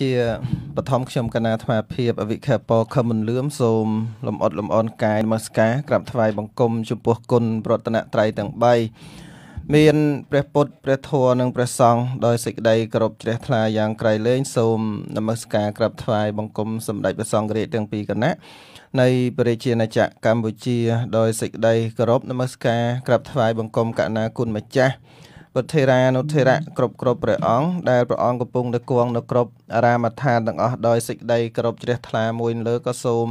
ជាបឋមខ្ញុំកណាថ្មភាពអវិខពខមមិនលឿមសូមលំអត់លំអនកាយមស្ការក្រាបថ្វាយបង្គំចំពោះគុណប្រតនត្រ័យទាំង3មានព្រះពុទ្ធព្រះធម៌និងព្រះសង្ឃដោយសេចក្តីគោរពជ្រះថ្លាយ៉ាងក្រៃលែងសូមនមស្ការក្រាបថ្វាយបង្គំសម្តេចព្រះសង្ឃរាជទាំងពីរគណៈនៃព្រះជាណាចក្រកម្ពុជាដោយសេចក្តីគោរពនមស្ការក្រាបថ្វាយបង្គំកណាគុណម្ចាស់ពុទ្ធេរានុធិរៈគ្រប់គ្រប់ព្រះអង្គដែលព្រះអង្គកំពុងតែគង់នៅគ្រប់អារាមដ្ឋានទាំងអស់ដោយសេចក្តីគោរពជ្រះថ្លាមួយ លើក៏សូម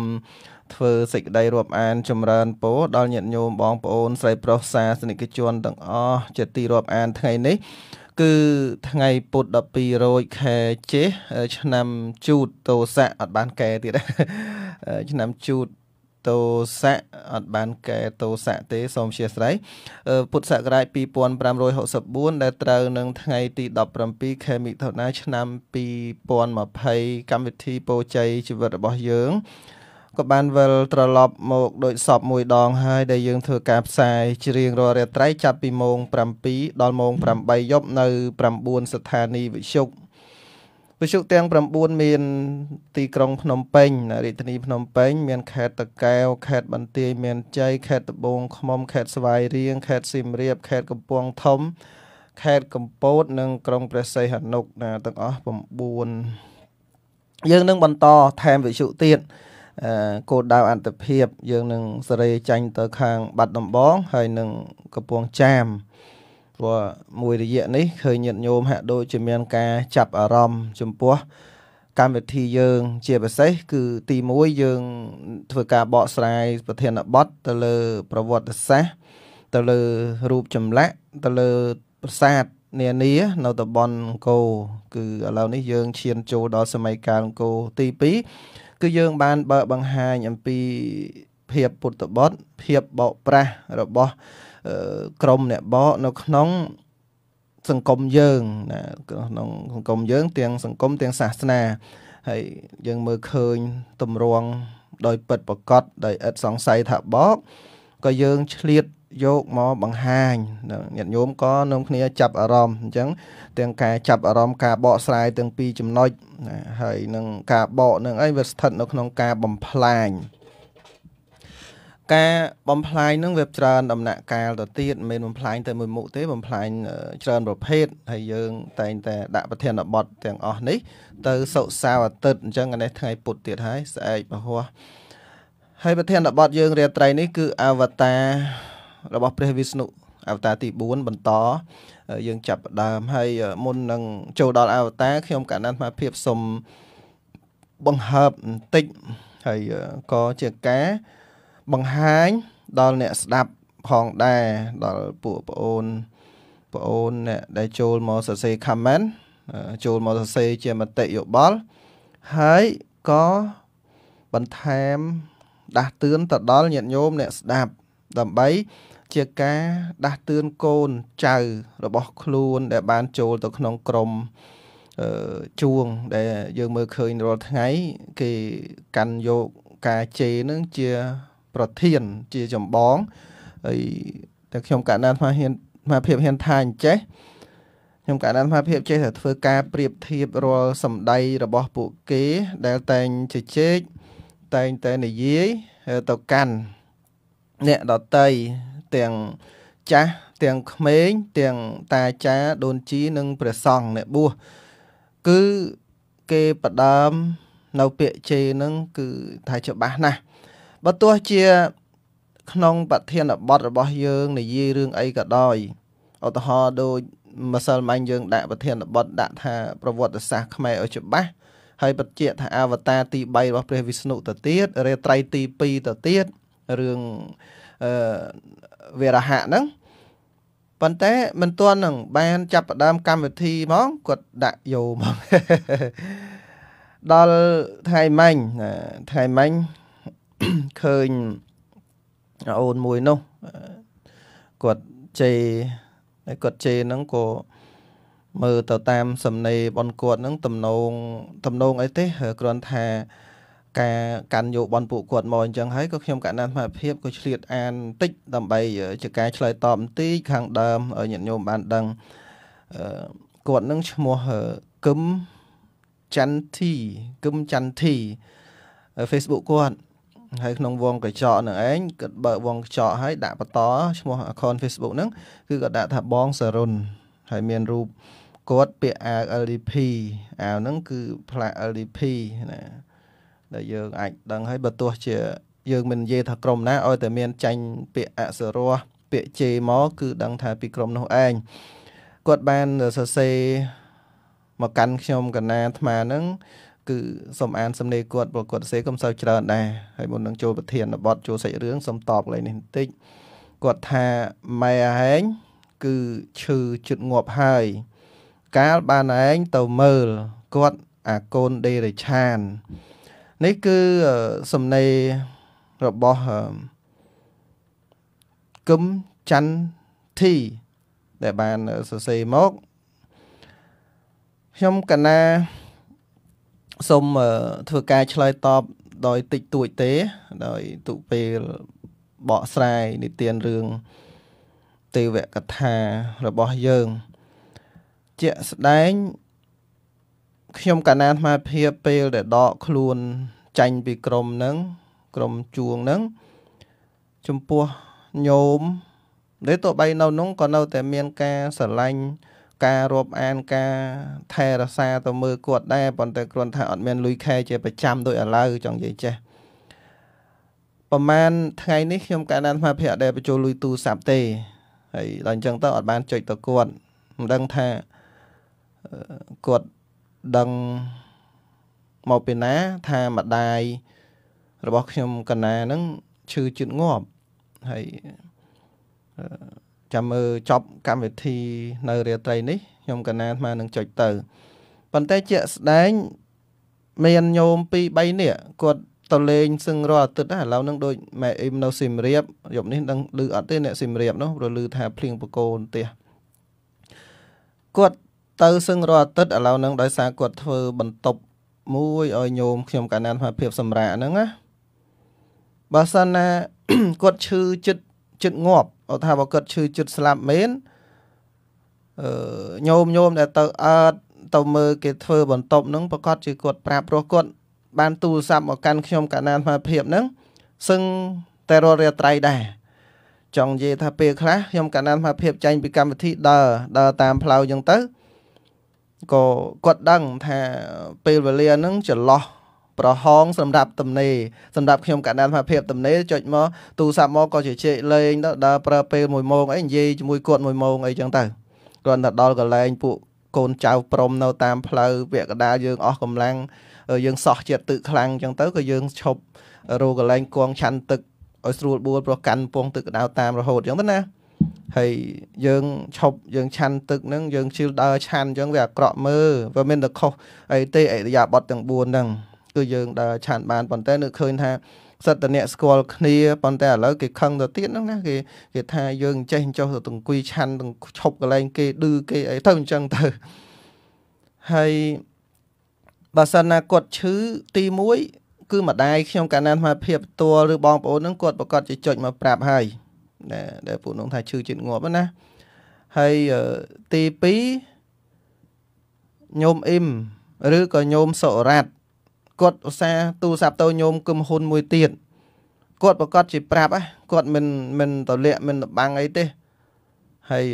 ធ្វើសេចក្តីរាប់អាន ចម្រើនពរដល់ញាតិញោមបងប្អូនស្រីប្រុសសាសនិកជនទាំងអស់ជាទីរាប់អានថ្ងៃនេះ គឺថ្ងៃពុធ12រោចខែចេះឆ្នាំជូតតោស័កអត់បានកែទៀតឆ្នាំជូតតោស័កអត់បានកែតោស័កទេសូមអធិស្ឋានពុទ្ធសករាជ2564ដែលត្រូវនឹងថ្ងៃ ទី17ខែមិថុនាឆ្នាំ2020កម្មវិធីពោជ័យជីវិតរបស់យើងក៏បានវិលត្រឡប់មកដូចសពមួយដងហើយដែលយើងធ្វើការផ្សាយជ្រៀងរាល់រាត្រីចាប់ពីម៉ោង7ដល់ម៉ោង8យប់នៅ9ស្ថានីយ៍វិទ្យុវិទ្យុទាំង9មានទីក្រុងភ្នំពេញរាជធានីភ្នំពេញ មាន ខេត្តតាកែវខេត្តបន្ទាយមានជ័យខេត្តត្បូងឃ្មុំខេត្តស្វាយរៀងខេត្តសៀមរាបខេត្តកំពង់ធំ ខេត្តកំពតនិងក្រុងព្រះសីហនុណាទាំងអស់9យើងនឹងបន្តថែមវិទ្យុទៀតគោលដៅអន្តភាពយើងនឹងសេរីចាញ់ទៅខាងបាត់ដំបងហើយនឹងកំពង់ចាមព្រោះមួយរយៈនេះឃើញញាតិញោមហាក់ដូចជាមានការចាប់អារម្មណ៍ចំពោះកម្មវិធីយើង ជាពិសេស គឺទី1យើង ធ្វើការបកស្រាយប្រធានបទទៅលើ ប្រវត្តិសាស្ត្រទៅលើរូបចម្លាក់ទៅលើប្រាសាទនានានៅតំបន់អង្គរគឺឥឡូវនេះយើងឈានចូលដល់សម័យកាលអង្គរទី2គឺយើងបានបើកបង្ហាញអំពីភាពពុទ្ធបុត្រភាពបោកប្រាស់របស់ក្រមអ្នកបកនៅក្នុងសង្គមយើងណាក្នុងសង្គមយើងទាំងសង្គមទាំងសាសនា ហើយយើងមើលឃើញតម្រង់ដោយ ពិតប្រកបដោយឥតសង្ស័យថាបកក៏យើងឆ្លៀតយកមកបង្ហាញញាតិញោមក៏នាំគ្នាចាប់អារម្មណ៍អញ្ចឹងទាំងការចាប់អារម្មណ៍ការបកស្រាយទាំងពីរចំណុចហើយនឹងការបកនឹងអីវាស្ថិតនៅក្នុងការបំផ្លាញការបំផ្លាញនឹងវាច្រើនដំណាក់កាលទៅទៀតមិនមែនបំផ្លាញតែមួយមុខទេបំផ្លាញច្រើនប្រភេទហើយយើង តែងតែដាក់ប្រធានបទទាំងអស់នេះ ទៅសុខសៅអាទិត្យអញ្ចឹងអានេះថ្ងៃពុធទៀតហើយស្អែកពហោះហើយប្រធានបទយើងរាត្រីនេះគឺអវតាររបស់ព្រះវិស្ណុអវតារទី4បន្ត យើងចាប់ដើមហើយមុននឹងចូលដល់អវតារខ្ញុំកណ្ដាលអាភិបសូមបង្ហើបបន្តិចហើយក៏ជាការបង្ហាញដល់អ្នកស្ដាប់ផងដែរដល់ពួកប្អូនប្អូនអ្នកដែលចូលមកសរសេរ comment ចូលមកសរសេរជាមតិយោបល់ហើយក៏បន្ថែមដាស់តឿនទៅដល់ញាតិញោមអ្នកស្ដាប់ដើម្បីជាការដាស់តឿនកូនចៅរបស់ខ្លួន ដែល បានចូលទៅក្នុងក្រមជួងដែលយើងមើលឃើញរាល់ថ្ងៃ គេកាន់យកការជេរនឹងជាប្រធានជាចម្បងហើយតែខ្ញុំកណ្ដាលស្មារហ៊ានស្មារភាពហ៊ានថាអញ្ចេះខ្ញុំកណ្ដាលស្មារភាពចេះតែធ្វើការប្រៀបធៀបរាល់សម្ដីរបស់ពួកគេដែលតែងជជែកតែងតែនិយាយទៅកាន់អ្នកដតីទាំងចាស់ទាំងក្មេងទាំងតាចាដូនជីនិងព្រះសង្ឃអ្នកបួសគឺគេផ្ដើមនៅពាក្យជេរនឹងគឺថាច្បាស់ណាស់បើទោះជាក្នុងប្រធានបទរបស់យើងនិយាយរឿងអីក៏ដោយឧទាហរណ៍ដូចម្សិលមិញយើងដាក់ប្រធានបទដាក់ថាប្រវត្តិសាស្ត្រខ្មែរឲ្យច្បាស់ហើយបញ្ជាក់ថាអវតារទី3របស់ព្រះវិស្ណុទៅទៀតរាត្រីទី2ទៅទៀតរឿងអឺវេរហៈហ្នឹងប៉ុន្តែមិនទាន់នឹងបាន ចាប់ផ្ដើមកម្មវិធីហ្មងគាត់ដាក់យោហ្មងដល់ថ្ងៃមិញថ្ងៃមិញឃើញអូនមួយនោះគាត់ជេហើយគាត់ជេហ្នឹងក៏មើលទៅតាម សំណេរបនគាត់ហ្នឹងទំនងទំនងអីទេគ្រាន់ថាការកាន់យកបនពួកគាត់មកអញ្ចឹងហើយក៏ខ្ញុំកណ្ដាលសមត្ថភាពក៏ឆ្លៀតអានបន្តិចដើម្បីជាការឆ្លើយតបបន្តិចខាងដើមឲ្យញាតិញោមបានដឹងគាត់នឹងឈ្មោះគឹមចន្ទធីគឹមចន្ទធី Facebook គាត់ហើយក្នុងវងកញ្ចក់នឹងឯងគាត់បើកវងកញ្ចក់ហើយដាក់បន្តឈ្មោះ account Facebook ហ្នឹងគឺគាត់ដាក់ថាបងសរុនហើយមានរូបគាត់ពាក្យអាវ LDP អាវហ្នឹងគឺផ្លាក LDP ណាដែលយើងអាចដឹងហើយបើទោះជាយើងមិននិយាយថាក្រុមណាឲ្យតែមានចាញ់ពាក្យអសរោះពាក្យជេមកគឺដឹងថាពីក្រុមនោះឯងគាត់បានសរសេរមកកាន់ខ្ញុំកណាអាត្មាហ្នឹងគឺសូមអានសំណេរគាត់ព្រោះគាត់សេកុំសូវច្រើនដែរហើយមុននឹងចូលប្រធានបទចូលសាច់រឿងសូមតបលេងនេះបន្តិចគាត់ថាម៉ែហែងគឺឈឺជិតងាប់ហើយកាលបានឯងទៅមើលគាត់អាកូនដេរឆាននេះគឺសំណេររបស់គឹមច័ន្ទធី ដែលបានសរសេរមកខ្ញុំកណាសូមធ្វើការឆ្លើយតបដោយតិចតួចទេ ដោយទុពេលបកស្រាយនិទានរឿងទេវកថារបស់យើង ជាក់ស្ដែងខ្ញុំកាណាអាត្មាភាពពេលដែលដកខ្លួនចាញ់ពីក្រមហ្នឹងក្រមជួងហ្នឹងចំពោះញោមដែលតបីនៅនោះក៏នៅតែមានការស្រឡាញ់ការរាប់អានការថែរក្សាទៅមើលគាត់ដែរប៉ុន្តែគ្រាន់ថាអត់មានលុយខែជាប្រចាំដោយឥឡូវចង់និយាយចេះប្រហែលថ្ងៃនេះខ្ញុំកាលណាស់មកភ័ក្រដែលបញ្ចូលលុយទូរស័ព្ទទេហើយដល់អញ្ចឹងទៅអត់បានចុចទៅគាត់មិនដឹងថាគាត់ដឹងមកពីណាថាម្ដាយរបស់ខ្ញុំកណាហ្នឹងឈឺជឿតងាប់ហើយចាំមើលចប់កម្មវិធីនៅរាត្រីនេះខ្ញុំកណាអាត្មានឹងចុចទៅប៉ុន្តែជាក់ស្ដែងមានញោម2 3នាក់គាត់ទៅលេងសឹងរាល់អាទិត្យដែរឥឡូវនឹងដូចម៉ែអ៊ីមនៅស៊ីមរៀបយប់នេះដឹងឮអត់ទេអ្នកស៊ីមរៀបនោះព្រោះឮថាភ្លៀងបកូនទេគាត់ទៅសឹងរាល់អាទិត្យឥឡូវនឹងដោយសារគាត់ធ្វើបន្ទប់មួយឲ្យញោមខ្ញុំកណានភាព សម្រាប់ហ្នឹងណាបើសិនណាគាត់ឈឺចិត្តចិត្តងាប់អត់ថាបើគាត់ឈឺចិត្តស្លាប់មែនអឺញោមញោមដែលទៅអើតទៅមើលគេធ្វើបន្ទប់ហ្នឹងប្រកាសជាគាត់ប្រាប់ព្រោះគាត់បានទូរស័ព្ទមកកាន់ខ្ញុំកណ្ដាលស្មារតីហ្នឹងសឹងតែរត់រាត្រីដែរចង់និយាយថាពេលខ្លះខ្ញុំកណ្ដាលស្មារតីចាញ់ពីកម្មវិធីដើរដើរតាមផ្លូវអញ្ចឹងទៅក៏គាត់ដឹងថាពេលវេលាហ្នឹងចន្លោះប្រហោងសម្រាប់ទំនេរសម្រាប់ខ្ញុំកណ្ដាលសមភាពទំនេរចុចមកទូរស័ព្ទមកក៏ជជែកលេងដល់ដល់ប្រើពេល1ម៉ោងអីនិយាយជាមួយគាត់1ម៉ោងអីចឹងទៅគ្រាន់តែដល់កន្លែងពួកកូនចៅព្រមនៅតាមផ្លូវពាក្យកដាលយើងអស់កម្លាំងយើងសោះចិត្តទឹកខ្លាំងចឹងទៅក៏យើងឈប់រកកន្លែងគងឆាន់ទឹកឲ្យស្រួលបួលព្រោះកាន់ពងទឹកក្តៅតាមរហូតចឹងទៅណាហើយយើងឈប់យើងឆាន់ទឹកហ្នឹងយើងជិលដើរឆាន់អញ្ចឹងវាអាក្រក់មើលវាមានតែខុសអីទេអរិយាប័ត្រទាំង4ហ្នឹងគឺយើងដើរឆានបានប៉ុន្តែនៅឃើញថាសត្វតអ្នកស្គាល់គ្នាប៉ុន្តែឥឡូវគេខឹងទៅទៀតហ្នឹងណាគេគេថាយើងចេះចុះទៅទង្គីឆាន់ទាំងឈប់កន្លែងគេឌឺគេអីទៅអញ្ចឹងទៅហើយបើសិនណាគាត់ឈឺទី1គឺម្ដាយខ្ញុំកាលណាអាត្មាភាពផ្ទាល់ឬបងប្អូនហ្នឹងគាត់ប្រកាសជាចុចមកប្រាប់ហើយណាដែលពួកនោះថាឈឺចិត្តងាប់ណាហើយទី2ញោមអ៊ីមឬក៏ញោមសុរ៉ាត់គាត់ឧស្សាហ៍ទូរស័ព្ទទៅញោមគឹមហ៊ុនមួយទៀតគាត់ប្រកាសជាប្រាប់គាត់មិនមិនតលាក់មិនតបាំងអីទេហើយ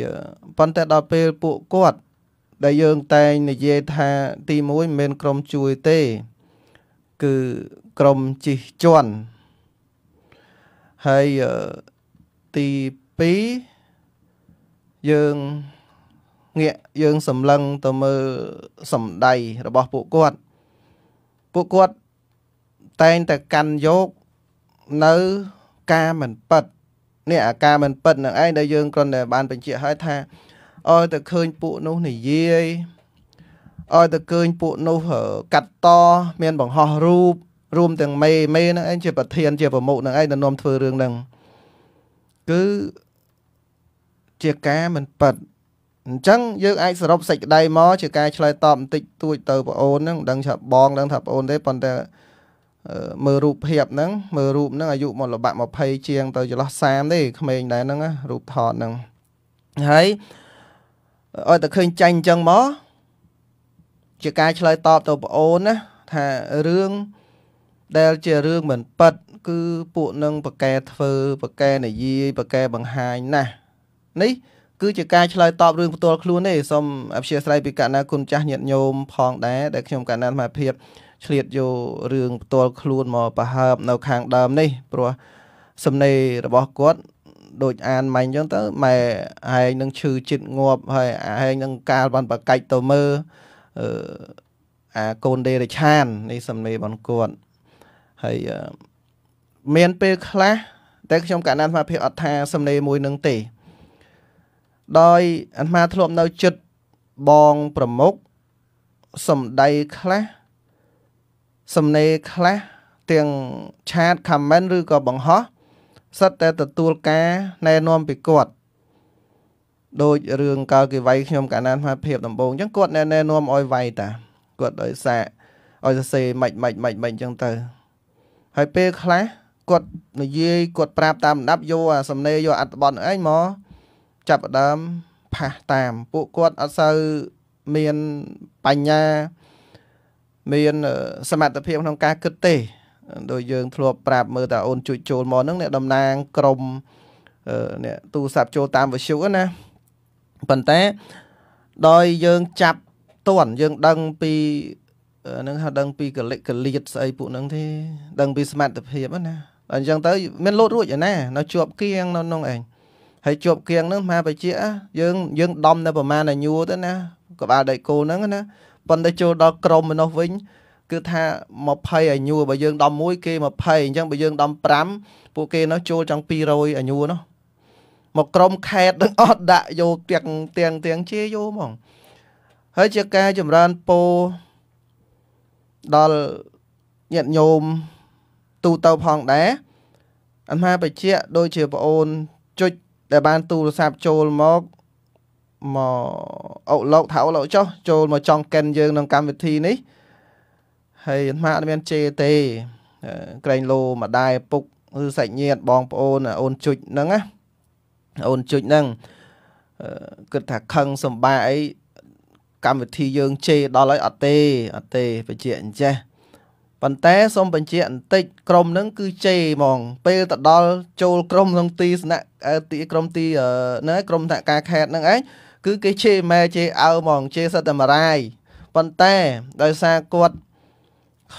ប៉ុន្តែដល់ពេលពួកគាត់ដែលយើងតែងនិយាយថាទី1មិនមែនក្រុមជួយទេ គឺក្រុមជិះជន់ហើយទី2យើងងាកយើងសម្លឹងទៅមើលសម្ដីរបស់ពួកគាត់ពួកគាត់តែងតែកាន់យកនៅការមិនពិតនេះអាការមិនពិតនឹងឯងដែលយើងគ្រាន់តែបានបញ្ជាក់ឲ្យថាអើតែឃើញពួកនោះនិយាយអើតែឃើញពួកនោះកាត់តមានបង្ហោះរូបរួមទាំងមេមេនឹងឯងជាប្រធានជាប្រមុខនឹងឯងដែលនាំធ្វើរឿងហ្នឹងគឺជាការមិនពិតអញ្ចឹងយើងអាចសរុបសេចក្តីមកជាការឆ្លើយតបបន្តិចទួចទៅបងអូនហ្នឹងមិនដឹងថាបងដឹងថាបងអូនទេប៉ុន្តែមើលរូបភាពហ្នឹងមើលរូបហ្នឹងអាយុមកលបាក់20ជាងទៅចន្លោះ30ទេក្មេងដែរហ្នឹងរូបថតហ្នឹងហើយអត់តែឃើញចាញ់អញ្ចឹងមកជាការឆ្លើយតបទៅបងអូនណាថារឿងដែលជារឿងមិនប៉ិតគឺពួកនឹងប្រកែធ្វើប្រកែនិយាយប្រកែបង្ហាញណាស់នេះគឺជាការឆ្លើយតបរឿងផ្ទាល់ខ្លួនទេសូមអព្យាស្រ័យពីករណីគុណចាស់ញាតិញោមផងដែរដែលខ្ញុំកណ្ដាលអាភិបឆ្លៀតយករឿងផ្ទាល់ខ្លួនមកប្រហើបនៅខាងដើមនេះព្រោះសំណេររបស់គាត់ដូចអានម៉ាញ់អញ្ចឹងទៅម៉ែហែងនឹងឈឺចិត្តងាប់ហើយហែងនឹងកាលបានប្រកាច់ទៅមើលអឺអាកូនដេរឆាន នេះសំណេររបស់គាត់ហើយមានពេលខ្លះតែខ្ញុំកណ្ដាលអាភិបអត់ថាសំណេរមួយនឹងទេដោយអាត្មាធ្លាប់នៅចិត្តបងប្រមុខសំដីខ្លះសំណេរខ្លះទាំងឆាត comment ឬក៏បង្ហោះសិតតែទទួលការណែនាំពីគាត់ដូចរឿងកាលគេវាយខ្ញុំកាលណាមកភាពដំបូងអញ្ចឹងគាត់ណែនាំឲ្យវាយតាគាត់ដោយសារឲ្យសរសេរម៉េចម៉េចម៉េចម៉េចអញ្ចឹងទៅហើយពេលខ្លះ គាត់និយាយគាត់ប្រាប់តាមដាប់យកអាសំណេរយកអត្តបទឯងមកចាប់ផ្ដើមផាសតាមពួកគាត់អត់សូវមានបញ្ញាមានសមត្ថភាពក្នុងការគិតទេ ដោយយើងធ្លាប់ប្រាប់មើលតាអូនជួយចូលមកហ្នឹងអ្នកតំណាងក្រមអ្នកទូរស័ព្ទចូលតាមវិទ្យុណាប៉ុន្តែដោយយើងចាប់តន់យើងដឹងពីហ្នឹងហៅដឹងពីកលិកលៀតស្អីពួកហ្នឹងទេដឹងពីសមត្ថភាពណាអញ្ចឹងទៅមានលោតរួចឯណានៅជាប់គៀងនៅក្នុងឯងហើយជាប់គៀងហ្នឹងមហាបជា យើងយើងដំនៅប្រមាណអាញួរទៅណាក្បាលដៃគោហ្នឹងណាប៉ុន្តែចូលដល់ក្រមមនុស្សវិញគឺថា20អាញួរបើយើងដំមួយគេ20អញ្ចឹងបើយើងដំ5ពួកគេនោះចូលចង់200អាញួរនោះមកក្រុមខេតនឹងអត់ដាក់យកទាំងទាំងទាំងជាយកហ្មង ហើយជាការចម្រើនពោដល់ញាតិញោមទូទៅផងដែរអមហាបជាដូចជាប្អូនជុចដែលបានទូរស័ព្ទចូលមកមកអូលោកថាអូលោកចុះចូលមកចង់កិនយើងក្នុងកម្មវិធីនេះហើយអាត្មាអត់មានជេរទេក្រែងលោម្ដាយពុកឬសាច់ញាតិបងប្អូនអូនជុចហ្នឹងណាអូនជុចហ្នឹងគិតថាខឹងសម្បាអីកម្មវិធីយើងជេរដល់ហើយអត់ទេអត់ទេបញ្ជាក់អញ្ចេះប៉ុន្តែសូមបញ្ជាក់បន្តិចក្រុមហ្នឹងគឺជេហ្មង ពេលទៅដល់ចូលក្រុមក្នុងទីស្នាក់ទីក្រុមទីណាក្រុមថាការខេតហ្នឹងឯងគឺគេជេម៉ែជេអើហ្មងជេសិតតែមារាយប៉ុន្តែដោយសារគាត់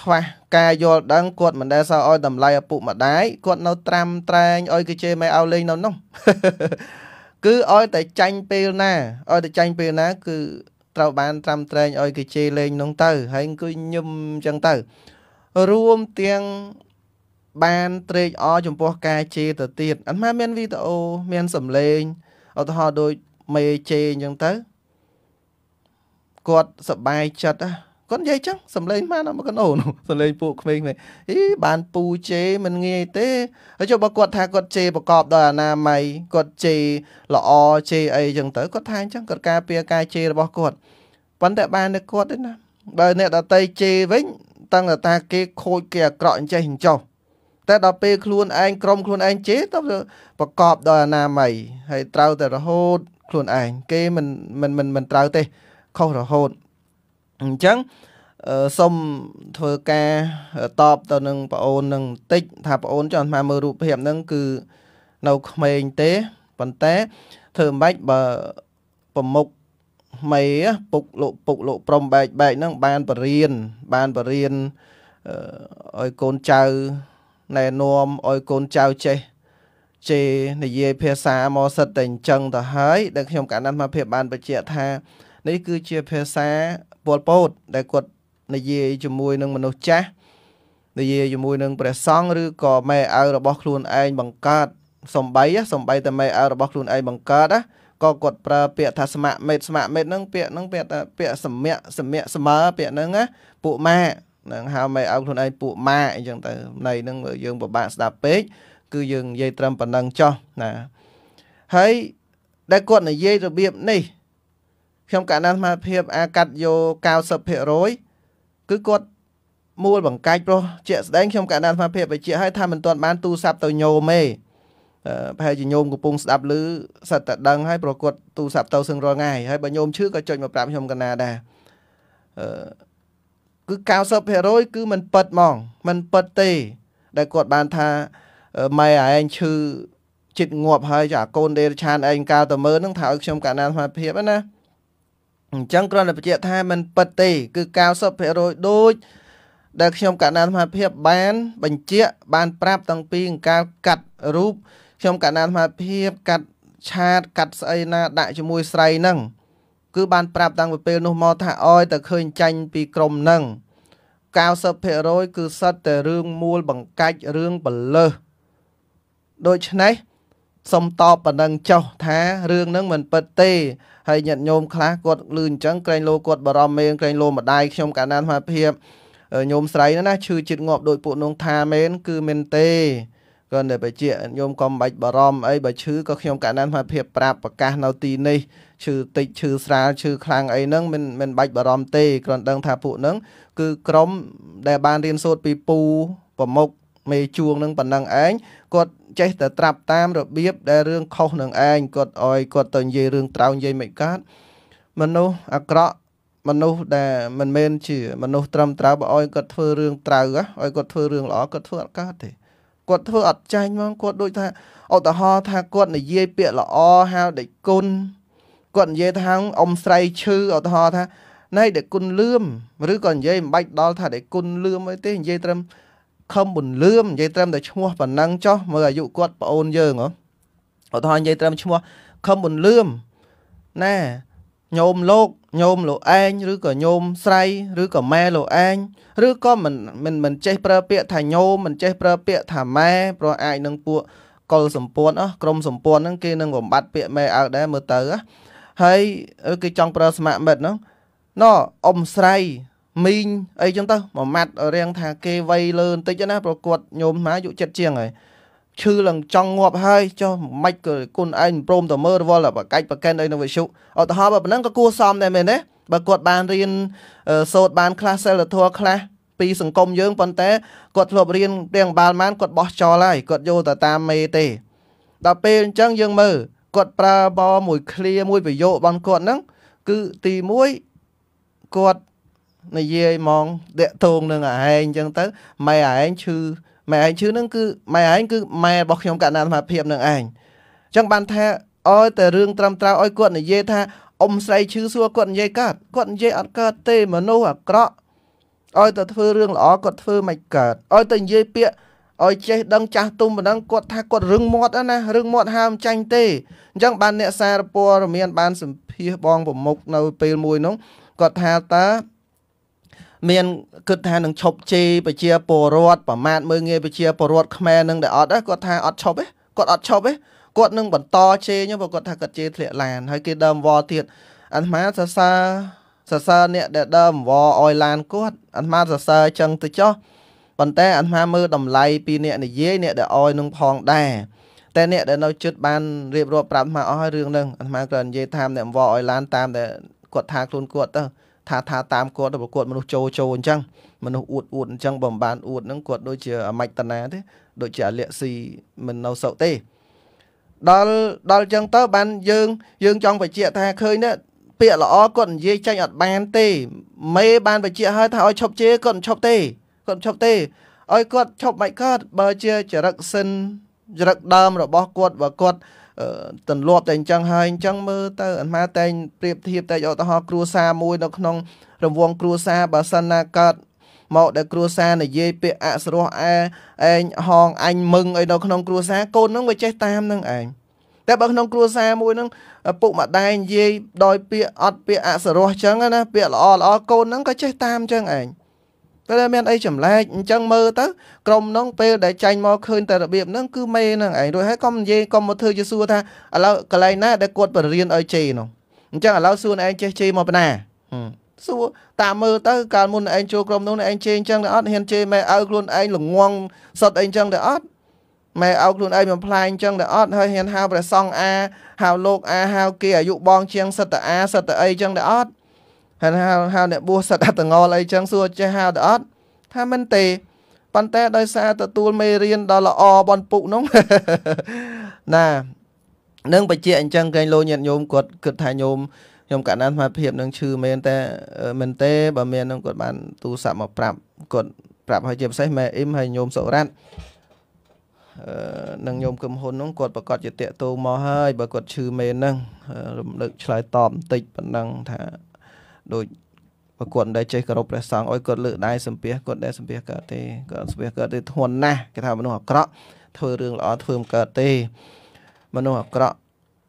ខ្វះការយល់ដឹងគាត់មិនដែលសើឲ្យតម្លៃឪពុកម្ដាយគាត់នៅ ត្រាំត្រែងឲ្យគេជេម៉ែឲ្យលេងនៅនោះគឺឲ្យតែចាញ់ពេលណាឲ្យតែចាញ់ពេលណា គឺត្រូវបានត្រាំត្រែងឲ្យគេជេលេងនោះទៅ ហើយគឺញឹមអញ្ចឹងទៅរួមទាំងបានត្រេកអរចំពោះ ការជេរទៅទៀតអាត្មាមានវីដេអូមានសំឡេងឧទាហរណ៍ដូចមេជេរអញ្ចឹងទៅគាត់សបាយចិត្តគាត់និយាយចឹងសំឡេងមកណាមកកណូនសំឡេងពួកក្មេងៗអីបានពូជេរមិនងាយទេហើយចុះបើគាត់ថាគាត់ជេរប្រកបដោយអនាម័យគាត់ជេរល្អជេរអីចឹងទៅគាត់ថាអញ្ចឹងគាត់ការពារការជេររបស់គាត់ប៉ុន្តែបានតែគាត់ទេណាបើអ្នកដតីជេរវិញតឹងតែគេខូចគេអាក្រក់អញ្ចេះអញ្ចោះតែដល់ពេលខ្លួនឯងក្រុមខ្លួនឯងជេរទៅប្រកបដោយអនាម័យហើយត្រូវតែរហូតខ្លួនឯងគេមិនមិនមិនមិនត្រូវទេខុសរហូតអញ្ចឹងសូមធ្វើការតបទៅនឹងប្អូននឹងបន្តិចថាប្អូនចង់មកមើលរូបភាពហ្នឹងគឺនៅក្មេងទេប៉ុន្តែធ្វើមិនបាច់បើប្រមុខមេពុកលោកពុកលោកប្រំបែកបែកហ្នឹងបានបរៀនបានបរៀនឲ្យកូនចៅណែនាំឲ្យកូនចៅចេះជេរនិយាយភាសាមកសិតតែអញ្ចឹងទៅហើយដែលខ្ញុំកណ្ដាលមកភាពបានបញ្ជាក់ថានេះគឺជាភាសាពលពតដែលគាត់និយាយជាមួយនឹងមនុស្សចាស់និយាយជាមួយនឹងព្រះសង្ឃឬក៏ម៉ែឪរបស់ខ្លួនឯងបង្កើតសំបីសំបីតែម៉ែឪរបស់ខ្លួនឯងបង្កើតណាក៏គាត់ប្រើពាក្យថាស្ម័គ្រមេតស្ម័គ្រមេតហ្នឹងពាក្យហ្នឹងពាក្យថាពាក្យសម្ញាក់សម្ញាក់ស្មើពាក្យហ្នឹងណាពួកម៉ានឹងហៅម៉េឲ្យខ្លួនឯងពួកម៉ាអីចឹងទៅនៃហ្នឹងយើងពិបាកស្ដាប់ពេកគឺយើងនិយាយត្រឹមប៉ុណ្ណឹងចោះណាហើយដែលគាត់និយាយរបៀបនេះខ្ញុំកណ្ដាលសមាភិបអាកាត់យក90%គឺគាត់មូលបង្កាច់ព្រោះជាក់ស្ដែងខ្ញុំកណ្ដាលសមាភិបបញ្ជាក់ឲ្យថាមិនទាន់បានទូរស័ព្ទទៅញោមទេប្រហែលជាញោមកំពុងស្ដាប់ឮសិតតែដឹងហើយប្រកួតទូរស័ព្ទទៅសឹងរាល់ថ្ងៃហើយបើញោមឈឺក៏ចុចមកប្រាប់ខ្ញុំកណាដែរអឺគឺ90%គឺมันប៉ិតហ្មងมันប៉ិតទេ ដែលគាត់បានថាម៉ែឯងឈឺចិត្តងាប់ហើយចាកូនដេរឆានឯងកាលទៅមើលនឹងថាឲ្យខ្ញុំកណាស្មារភាពណាអញ្ចឹងគ្រាន់តែបញ្ជាក់ថាมันប៉ិតទេគឺ90%ដូចដែលខ្ញុំកណាស្មារភាពបាន បញ្ជាក់បានប្រាប់តាំងពីកាលកាត់រូបខ្ញុំកណ្ដាលអាត្មាភាពកាត់ឆាតកាត់ស្អីណាដាក់ជាមួយស្រីហ្នឹង គឺបានប្រាប់តាំងពីពេលនោះមកថាអោយតែឃើញចាញ់ពីក្រុមហ្នឹង90%គឺសិតតែរឿងមូលបង្កាច់រឿងបលើសដូច្នេះសុំតបប៉ុណ្ណឹងចុះថារឿងហ្នឹងមិនពិតទេហើយញាតិញោមខ្លះគាត់លឺអញ្ចឹងក្រែងលោគាត់បារម្ភមេក្រែងលោម្ដាយខ្ញុំកាលណាអាភិបញោមស្រីណាឈឺចិត្តងាប់ដោយពួកនងថាមែនគឺមែនទេក៏នៅបញ្ជាក់ញោមកុំបាច់បារម្ភអីបើឈឺក៏ខ្ញុំកាលណាសមត្ថភាពប្រាប់ប្រកាសនៅទីនេះឈឺតិចឈឺស្រាលឈឺខ្លាំងអីហ្នឹងមិនមិនបាច់បារម្ភទេគ្រាន់ដឹងថាពួកហ្នឹងគឺក្រុមដែលបានរៀនសូត្រពីពូប្រមុខមេជួងនឹងប៉ុណ្ណឹងឯងគាត់ចេះតែត្រាប់តាមរបៀបដែលរឿងខុសនឹងឯងគាត់អោយគាត់ទៅនិយាយរឿងត្រោងនិយាយមិនកើតមនុស្សអាក្រក់មនុស្សដែលមិនមែនជាមនុស្សត្រឹមត្រូវបើអោយគាត់ធ្វើរឿងត្រូវអោយគាត់ធ្វើរឿងល្អគាត់ធ្វើអត់កើតទេគាត់ធ្វើអត់ចាញ់ហ្មងគាត់ដូចថាឧទាហរណ៍ថាគាត់និយាយពាក្យល្អហៅដេចគុណគាត់និយាយថាអ៊ំស្រីឈឺឧទាហរណ៍ថាណៃដេចគុណលឿមឬក៏និយាយមិនបាច់ដល់ថាដេចគុណលឿមអីទេនិយាយត្រឹមខំបុនលឿមនិយាយត្រឹមតែឈ្មោះប៉ុណ្ណឹងចុះមើលអាយុគាត់ប្អូនយើងហ៎ឧទាហរណ៍និយាយត្រឹមឈ្មោះខំបុនលឿមណែញោមលោកញោមលោកឯងឬក៏ញោមស្រី ឬក៏ម៉ែលោកឯងឬក៏មិនមិនមិនចេះប្រើពាក្យថាញោមមិនចេះប្រើពាក្យថាម៉ែព្រោះអាចនឹងពួកកុលសម្ពួនអោះក្រុមសម្ពួនហ្នឹងគេនឹងបំបត្តិពាក្យម៉ែអើដែរមើលទៅហើយគេចង់ប្រើស្មាក់មិត្តហ្នឹងណអ៊ំស្រីមីងអីចឹងទៅមួយម៉ាត់រៀងថាគេវ័យលើបន្តិចណាព្រោះគាត់ញោមម៉ាយុចិត្តជាងហើយឈឺឡើងចង់ងាប់ហើយចុះមិនក៏គុណឯងព្រមតមើលរវល់បកាច់បកែនអីនៅវិសុឧទាហរណ៍បើប៉ុណ្ណឹងក៏គួរសមដែរមែនទេបើគាត់បានរៀនសូត្របានខ្លះសិលធម៌ខ្លះពីសង្គមយើងប៉ុន្តែគាត់ធ្លាប់រៀនទាំងបាលម៉ានគាត់បោះចោលហើយគាត់យកទៅតាមមេទេ ដល់ពេលអញ្ចឹងយើងមើលគាត់ប្រើបមួយឃ្លាមួយប្រយោគរបស់គាត់ហ្នឹងគឺទី1គាត់និយាយហ្មងតាក់ទងនឹងឯងអញ្ចឹងទៅម៉ែឯងឈឺម៉ែឯងឈឺនឹងគឺម៉ែឯងគឺម៉ែរបស់ខ្ញុំកណ្ដាលសមាភិបនឹងឯងអញ្ចឹងបានថាអើតែរឿងត្រឹមត្រូវឲ្យគាត់និយាយថាអ៊ំស្រីឈឺសួរគាត់និយាយកើតគាត់និយាយអត់កើតទេមនុស្សអាក្រក់ឲ្យតែធ្វើរឿងល្អគាត់ធ្វើមិនកើតឲ្យតែនិយាយពាក្យឲ្យចេះដឹងចាស់ទុំប៉ុណ្ណឹងគាត់ថាគាត់រឹងមាត់ណារឹងមាត់ហាមចាញ់ទេអញ្ចឹងបានអ្នកសារព័ត៌មានបានសម្ភាសបងប្រមុខនៅពេលមួយនោះគាត់ថាតើមានគិតថានឹងឈប់ជេរប្រជាពលរដ្ឋប្រមាថមើលងាយប្រជាពលរដ្ឋខ្មែរនឹងតែអត់គាត់ថាអត់ឈប់ទេគាត់អត់ឈប់ទេគាត់នឹងបន្តជេរខ្ញុំព្រោះគាត់ថាគាត់ជេរធ្លាក់ឡាន ហើយគេដើមវល់ទៀតអាត្មាសរសើរសរសើរអ្នកដែលដើមវល់ឲ្យឡានគាត់អាត្មាសរសើរចឹងទៅចុះប៉ុន្តែអាត្មាមើលតម្លៃពីអ្នកនិយាយអ្នកដែលឲ្យនឹងផងដែរតែអ្នកដែលនៅជិតបានរៀបរាប់ប្រាប់អាត្មាអស់ហើយរឿងហ្នឹងអាត្មាគ្រាន់និយាយតាមអ្នកវល់ឲ្យឡានតាមដែលគាត់ថាខ្លួនគាត់ទៅថាថាតាមគាត់ទៅប្រកួតមនុស្សចូលចូលអញ្ចឹងមនុស្សអួតអួតអញ្ចឹងបើមិនបានអួតហ្នឹងគាត់ដូចជាអមច្ចតនាទេដូចជាអលិស៊ីមិននៅសុខទេដល់ដល់អញ្ចឹងទៅបានយើង យើងចង់បញ្ជាក់ថាឃើញទេពាក្យល្អគាត់និយាយចាញ់អត់បានទេមេបានបញ្ជាក់ហើយថាឲ្យឈប់ជេរគាត់មិនឈប់ទេគាត់មិនឈប់ទេឲ្យគាត់ឈប់មិនគាត់បើជាចរិតសិនចរិតដើមរបស់គាត់បើគាត់ទន្លាប់តែអញ្ចឹងហើយអញ្ចឹងមើលទៅអាត្មាតែងប្រៀបធៀបតែឧទាហរណ៍គ្រួសារមួយនៅក្នុងរង្វង់គ្រួសារបើសិនណាកើតមកដែលគ្រួសារនិយាយពាក្យអសរោះអែឯងហងអញមឹងអីនៅក្នុងគ្រួសារកូននឹងវាចេះតាមនឹងឯងតែបើក្នុងគ្រួសារមួយនឹងពុកម្ដាយនិយាយដោយពាក្យអត់ពាក្យអសរោះអញ្ចឹងណាពាក្យល្អល្អកូននឹងក៏ចេះតាមអញ្ចឹងឯងពេលមានអីចម្លែកអញ្ចឹងមើលទៅក្រុមហ្នឹងពេលដែលចាញ់មកឃើញតែរបៀបហ្នឹងគឺមេហ្នឹងឯងរួចហើយកុំនិយាយកុំមកធ្វើជាសួរថាឥឡូវកន្លែងណាដែលគាត់បរៀនឲ្យជេរនោះអញ្ចឹងឥឡូវសួរឯងចេះជេរមកបណ្ណាសួរតាមមើលទៅកាលមុនឯងចូលក្រុមនោះឯងជេរអញ្ចឹងទៅអត់ហ៊ានជេរម៉ែឪខ្លួនឯងល្ងងសុតអីអញ្ចឹងទៅអត់ម៉ែឪខ្លួនឯងបំផ្លាញអញ្ចឹងទៅអត់ហើយហ៊ានហៅព្រះសង្ឃអាហៅលោក អាហៅគេអាយុបងជាងសិតតាអាសិតតាអីអញ្ចឹងទៅអត់ហើយហៅហៅអ្នកបួសសឹកអត្តងលអីចឹងសួរចេះហៅទៅអត់ថាមិនទេប៉ុន្តែដោយសារទទួលមេរៀនដ៏ល្អបនពុកនោះណានឹងបជាអញ្ចឹងកែងលោញាតញោមគាត់គិតថាញោមខ្ញុំកណ្ដាលស្មារភាពនឹងឈឺមែនតែមែនទេបើមាននឹងគាត់បាន ទូរស័ព្ទមកប្រាប់គាត់ប្រាប់ឲ្យជាពិសេសម៉ែអ៊ីមហើយញោមសុរ៉ាត់នឹងញោមគឹមហ៊ុននោះគាត់ប្រកាសជាតាកតោមកហើយបើគាត់ឈឺមែនហ្នឹងរំលឹកឆ្លើយតបបន្តិចប៉ុណ្ណឹងថាដូចបើគាត់មិនដែលចេះគោរពព្រះសង្ឃអុយគាត់លើកដៃសំពះគាត់ដែលសំពះកើតទេគាត់សំពះកើតទេធន់ណាស់គេថាមនុស្សអាក្រក់ធ្វើរឿងល្អធ្វើមិនកើតទេមនុស្សអាក្រក់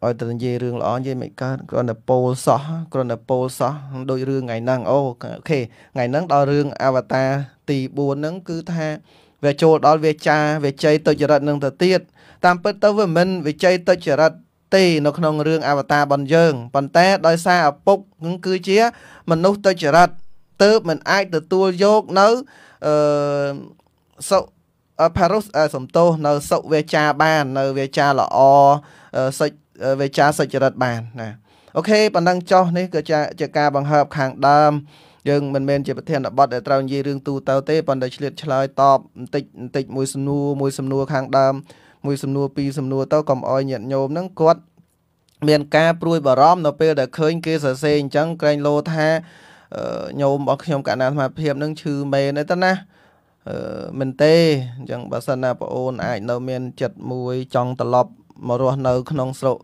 ឲ្យតែនិយាយរឿងល្អនិយាយមិនកើតគ្រាន់តែពោលសោះគ្រាន់តែពោលសោះដូចរឿងថ្ងៃហ្នឹងអូខេថ្ងៃហ្នឹងដល់រឿងអវតារទី4ហ្នឹងគឺថា វា ចូលដល់វាចា វាច័យទុច្ចរិតនឹងទៅទៀតតាមពិតទៅវាមិន វិច័យទុច្ចរិតទេនៅក្នុងរឿងអវតារបស់យើងប៉ុន្តែដោយសារឪពុកនឹងគឺជា មនុស្សទុច្ចរិតទៅមិនអាចទទួលយកនៅអឺសុផារុសសំទោសនៅ សុវេចាបាន នៅវេចាល្អសុចវេចាសុចរិតបានណាអូខេប៉ណ្ណឹងចោះនេះគឺជាការបង្ហើប ខាងដើមយើងមិនមែនជាប្រធានបទដែលត្រូវនិយាយរឿងទូទៅទេប៉ុន្តែឆ្លៀតឆ្លើយតបបន្តិចបន្តិចមួយសំណួរមួយសំណួរខាងដើមមួយសំណួរពីរសំណួរទៅកុំអោយញាតញោមហ្នឹងគាត់ មានការព្រួយបារម្ភនៅពេលដែលឃើញគេសរសេរអញ្ចឹងក្រែងលោថាញោមរបស់ខ្ញុំកណ្ដាលអាភិបនឹងឈឺមែនទេណាអឺមិនទេអញ្ចឹងបើសិនណាបងអូនអាចនៅមានចិត្តមួយចង់ត្រឡប់មករស់នៅក្នុងស្រុក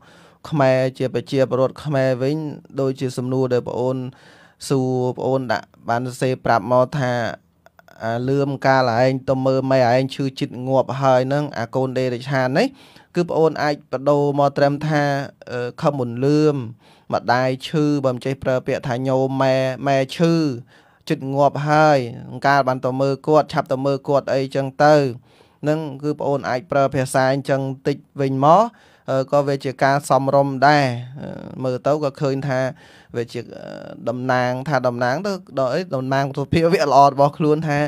ខ្មែរជាប្រជាពលរដ្ឋខ្មែរវិញដូចជា សំណួរដែលបងអូនសួរបងអូនដាក់បានសេប្រាប់មកថាអាលឿមកាលឯងទៅមើលម៉ែឯងឈឺចិត្តងាប់ហើយនឹងអាកូនដេរិឆាននេះ គឺប្អូនអាចបដូរមកត្រឹមថាខំមុនលឿមម្ដាយឈឺបើមិនចេះប្រើពាក្យថាញោមម៉ែម៉ែឈឺចិត្តងាប់ហើយអង្កាលបានទៅមើលគាត់ឆាប់ទៅមើលគាត់អីចឹងទៅនឹងគឺប្អូនអាចប្រើភាសាអញ្ចឹងតិចវិញមកក៏វាជាការសំរុំដែរមើលទៅក៏ឃើញថាវាជាតំណាងថាតំណាងទៅដល់អីតំណាងសុភាវៈល្អរបស់ខ្លួនថា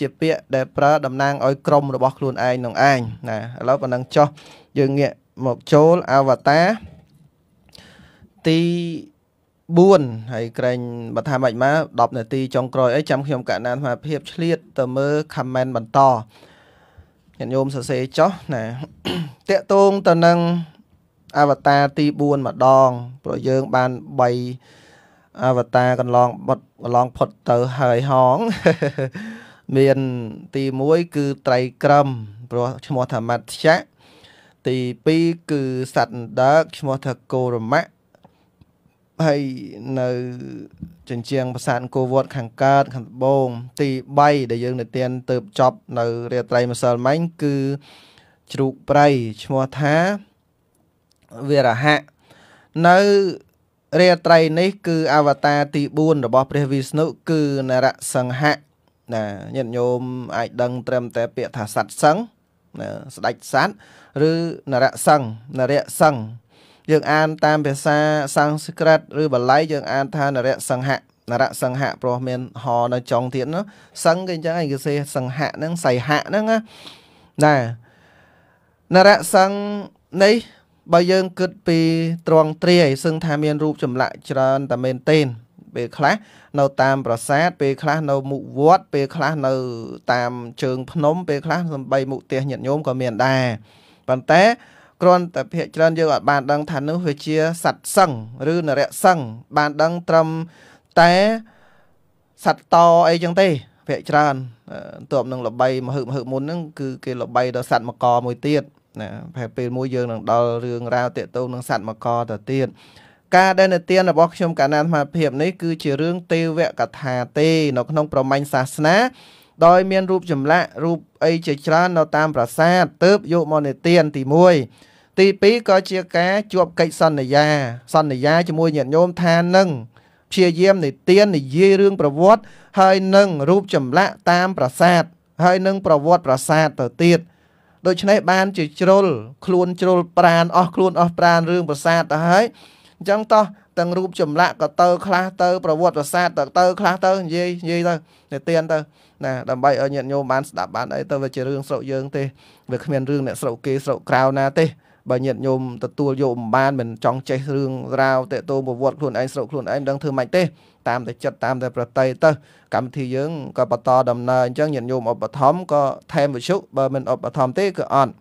ជាពាក្យដែលប្រើតំណាងឲ្យក្រុមរបស់ខ្លួនឯងនឹងឯងណាឥឡូវប៉ុណ្ណឹងចុះយើងងាកមកចូលអវតារទី4ហើយក្រែងបើថាមិនមក10នាទីចុងក្រោយអីចាំខ្ញុំកណ្ណានស្មារភាពឆ្លៀតទៅមើល comment បន្តញាតិញោមសរសេរចោះណាតកតងទៅនឹងអវតារទី4ម្ដងព្រោះយើងបាន3អវតារកន្លងបត់កន្លងផុតទៅហើយហងមានទី1គឺត្រីក្រឹមព្រោះឈ្មោះថាមត្យៈទី2គឺសត្វដកឈ្មោះថាកោរមៈហើយនៅចិញ្ចៀងប្រាសាទអង្គរវត្តខាងកើតខាងត្បូងទី3ដែលយើង នៅទានទៅចប់ នៅរាត្រីម្សិលមិញគឺជ្រូកប្រៃឈ្មោះថាវិរហៈនៅរាត្រីនេះគឺ អវតារទី4របស់ព្រះវិស្ណុគឺនរសង្ហៈណាញាតិញោមអាចដឹងត្រឹមតែពាក្យថាសត្វសង្ឃណាស្ដេចសត្វឬនរសង្ឃនរសង្ឃយើងអានតាមភាសាសំស្ក្រឹតឬបាលីយើងអានថានរៈសង្ហៈនរៈសង្ហៈព្រោះមានហ នៅចុងទៀតណាសង្ឃគេអញ្ចឹងឯងគេសេសង្ហៈហ្នឹងសៃហៈហ្នឹងណាណានរៈសង្ឃនេះបើយើងគិតពីត្រង់ត្រីឲ្យសឹងថាមាន រូបចម្លាក់ច្រើនតែមែនទេ ពេលខ្លះនៅ តាមប្រាសាទពេលខ្លះនៅ មុខវត្តពេលខ្លះនៅ តាម ជើង ភ្នំពេលខ្លះសំបីមុខផ្ទះញាតិញោមក៏មានដែរប៉ុន្តែគ្រាន់តែភាកច្រើនយើងអាចបានដឹងថានោះវាជាសត្វសឹងឬនរៈសឹងបានដឹងត្រឹមតែសត្វតអីចឹងទេ ភាកច្រើនតបនឹងលបីមហឹកមហឹកមុនហ្នឹងគឺគេលបីដល់សត្វមកកមួយទៀតណាប្រហែលពេលមួយយើងនឹងដល់រឿងរ៉ាវតាកតូននឹងសត្វមកកទៅទៀតការដែលនិទានរបស់ខ្ញុំកណ្ណាអាត្មាភាពនេះគឺជារឿងទេវកថាទេ នៅក្នុង ប្រមាញ់សាសនាដោយមានរូបចម្លាក់រូបអីជាច្រើននៅតាម ប្រាសាទទៅយកមកនេទានទី1ទី2ក៏ជាការជាប់កិច្ចសន្យាសន្យាជាមួយញាតិញោមថានឹងព្យាយាមនិទាននិយាយរឿងប្រវត្តិហើយនឹងរូបចម្លាក់តាម ប្រាសាទហើយនឹងប្រវត្តិប្រាសាទទៅទៀតដូច្នេះបានជាជ្រុលខ្លួនជ្រុលប្រាន អស់ខ្លួន អស់ប្រានរឿងប្រាសាទទៅហើយអញ្ចឹងតោះទាំងរូបចម្លាក់ក៏ទៅខ្លះទៅប្រវត្តិប្រាសាទទៅទៅខ្លះទៅនិយាយនិយាយទៅនិទានទៅណាដើម្បីឲ្យញាតិញោមបានស្ដាប់បានអីទៅវាជារឿងស្រុកយើងទេវាគ្មានរឿងអ្នកស្រុកគេស្រុកក្រៅណាទេ បើញាតិញោមទទួលយកមិនបានមិនចង់ចេះរឿងរ៉ាវតេតោប្រវត្តិខ្លួនឯងស្រុកខ្លួនឯងដឹងធ្វើម៉េចទេតាមតែចិត្តតាមតែប្រតីទៅកម្មវិធីយើងក៏បន្តដំណើរអញ្ចឹងញាតិញោមឧបត្ថម្ភក៏ថែមវិសុបើមិនឧបត្ថម្ភទេក៏អត់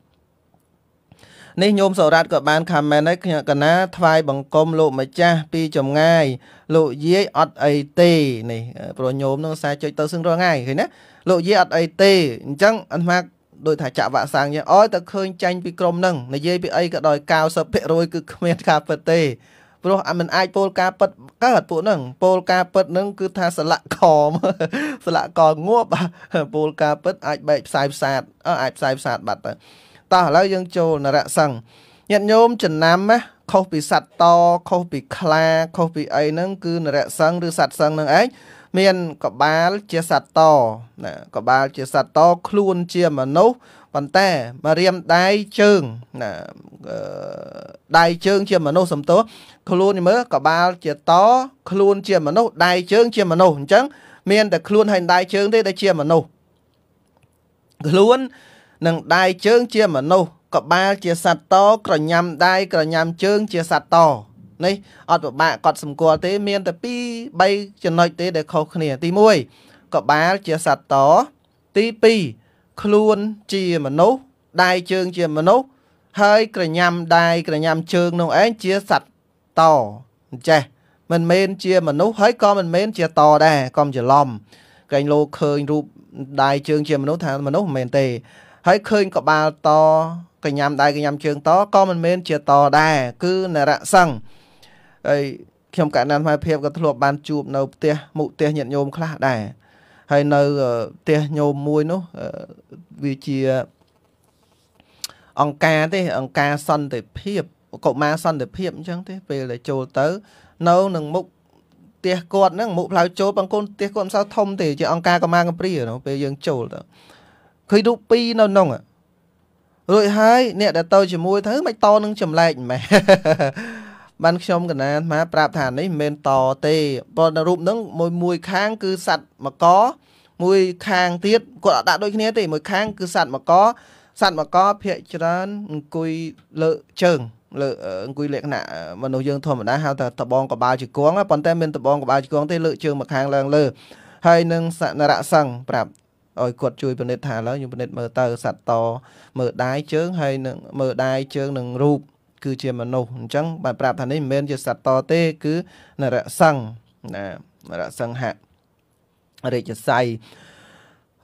នេះញោមសរ៉ាត់ក៏បានខមមិនដែរខ្ញុំកណាថ្វាយបង្គំលោកម្ចាស់ពីចម្ងាយលោកយាយអត់អីទេនេះព្រោះញោមនឹងសារចុចទៅសឹងរងហើយឃើញណាលោកយាយអត់អីទេអញ្ចឹងអាត្មាដោយថាចាក់វ៉ាក់សាំងយើងអោយតែឃើញចាញ់ពីក្រុមនឹងនិយាយពីអីក៏ដោយ90%គឺគ្មានការពិតទេព្រោះมันអាចពោលការពិតកើតពួកហ្នឹងពោលការពិតហ្នឹងគឺថាស្លាក់ខមស្លាក់កងងាប់ពោលការពិតអាចបែកផ្សាយផ្សាតអាចផ្សាយផ្សាតបាត់ទៅតោះឥឡូវយើងចូលនរៈសង្ឃញាតិញោមចំណាំណាខុសពីសត្វតខុសពីខ្លាខុសពីអីហ្នឹងគឺ នរៈសង្ឃឬសត្វសង្ឃហ្នឹងឯងមានកបាល ជាសត្វតណាកបាលជាសត្វតខ្លួនជាមនុស្សប៉ុន្តែមករៀមដៃជើងណាដៃជើងជាមនុស្សសំទោសខ្លួនមើលកបាលជាតខ្លួនជាមនុស្សដៃជើងជាមនុស្សអញ្ចឹងមានតែខ្លួនហើយដៃជើងទេដែលជាមនុស្សខ្លួននិងដៃជើងជាមនុស្សក្បាលជាសត្វតក្រញ៉ាំដៃក្រញ៉ាំជើងជាសត្វតនេះអត់ពិបាកកត់សម្គាល់ទេ មានតែ2 3ចំណុចទេដែលខុសគ្នា ទី1ក្បាលជាសត្វតទី2ខ្លួនជាមនុស្សដៃជើងជាមនុស្សហើយក្រញ៉ាំដៃក្រញ៉ាំជើងនោះឯងជាសត្វតអញ្ចេះ មិនមែនជាមនុស្សហើយក៏មិនមែនជាតដែរកុំច្រឡំកែងលោឃើញរូបដៃជើងជាមនុស្សថាមនុស្សមិនមែនទេហើយឃើញក្បាលតកញ្ញាំដៃកញ្ញាំជើង តក៏មិនមែនជាតដែរគឺនរៈសង្ឃហើយខ្ញុំកណ្ដាលផ្នែកភាពក៏ធ្លាប់បានជួបនៅផ្ទះមុខផ្ទះញាតិញោមខ្លះដែរហើយនៅផ្ទះញោមមួយនោះវាជាអង្គការទេ អង្គការសន្តិភាពកុមារសន្តិភាពអញ្ចឹងទេពេលដែលចូលទៅ នៅនឹងមុខផ្ទះគាត់ហ្នឹងមុខផ្លូវចូលបងកូនផ្ទះគាត់មិនសូវធំទេ ជាអង្គការកម្មាកំព្រាពេលយើងចូលទៅឃើញរូបពីរនៅក្នុងរួចហើយអ្នកដែលទៅជាមួយទៅមិនតនឹងចម្លែកម៉ែបានខ្ញុំកណាអាប្រាប់ថានេះមិនមែនតទេប៉ុន្តែរូបនឹងមួយមួយខាងគឺសัตว์មកកមួយខាងទៀតគាត់អត់ដាក់ដូចគ្នាទេមួយខាងគឺសัตว์មកកសัตว์មកកភាកច្រើនអង្គុយលើ ជើងលើអង្គុយលក្ខណៈមនុស្សយើងធម្មតាហៅថាតបងកបាលជង្គង់ប៉ុន្តែមានតបងកបាលជង្គង់ទេលើកជើងមកខាងឡើងលើហើយនឹងសនរៈសង្ឃប្រាប់ឲ្យគាត់ជួយពិនិត្យថាឥឡូវខ្ញុំពិនិត្យមើលទៅសត្វតមើលដាយជើងហើយនឹងមើលដាយជើងនឹងរូបគឺជាមនុស្សអញ្ចឹងបានប្រាប់ថានេះមិនមែនជាសត្វតទេ គឺនរសង្ឃណានរសង្ហរាជស័យ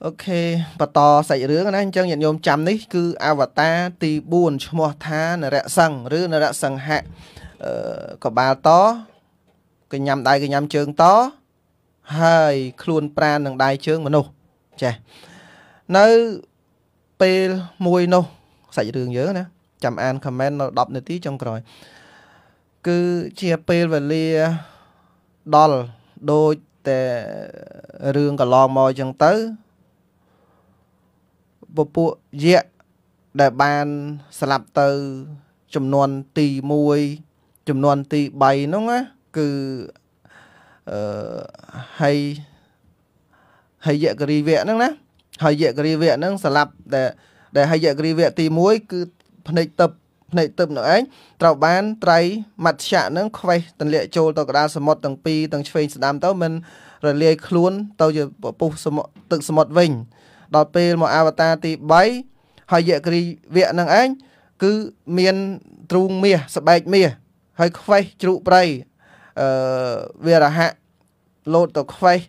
អូខេបន្តសាច់រឿងណាអញ្ចឹងញាតិញោមចាំនេះគឺអវតារទី4ឈ្មោះថានរសង្ឃឬនរសង្ហអឺកបាលតកញ្ញាំដៃកញ្ញាំជើងតហើយ ខ្លួនប្រាណនឹងដៃជើងមនុស្សចានៅពេលមួយនោះសាច់រឿងយើងណាចាំអាន comment នៅ10នាទីចុងក្រោយគឺជាពេលវេលាដល់ដូចតែរឿងកន្លងមកអញ្ចឹងទៅពពួកយៈដែលបានស្លាប់ទៅចំនួនទី1ចំនួនទី3ហ្នឹងណាគឺអឺហើយហិយករីវៈហ្នឹងណាហិយករីវៈហ្នឹងសម្រាប់ដែលដែលហិយករីវៈទី1គឺភ្នែកទឹកភ្នែកទឹកនោះឯងត្រូវបានត្រៃមច្ឆៈនឹងខ្វេះទន្លាក់ចូលទៅកដាលសមុទ្រទាំងពីរទាំងឆ្វេងស្ដាំទៅមិនរលាយខ្លួន ទៅជាពុះទឹកសមុទ្រវិញ ដល់ពេលមកអវតារទី3ហើយយគ្រីវៈនឹងឯងគឺមានទ្រូងមាសស្បែកមាសហើយខ្វេះជ្រូកប្រៃអឺវិរហៈលោតទៅខ្វេះ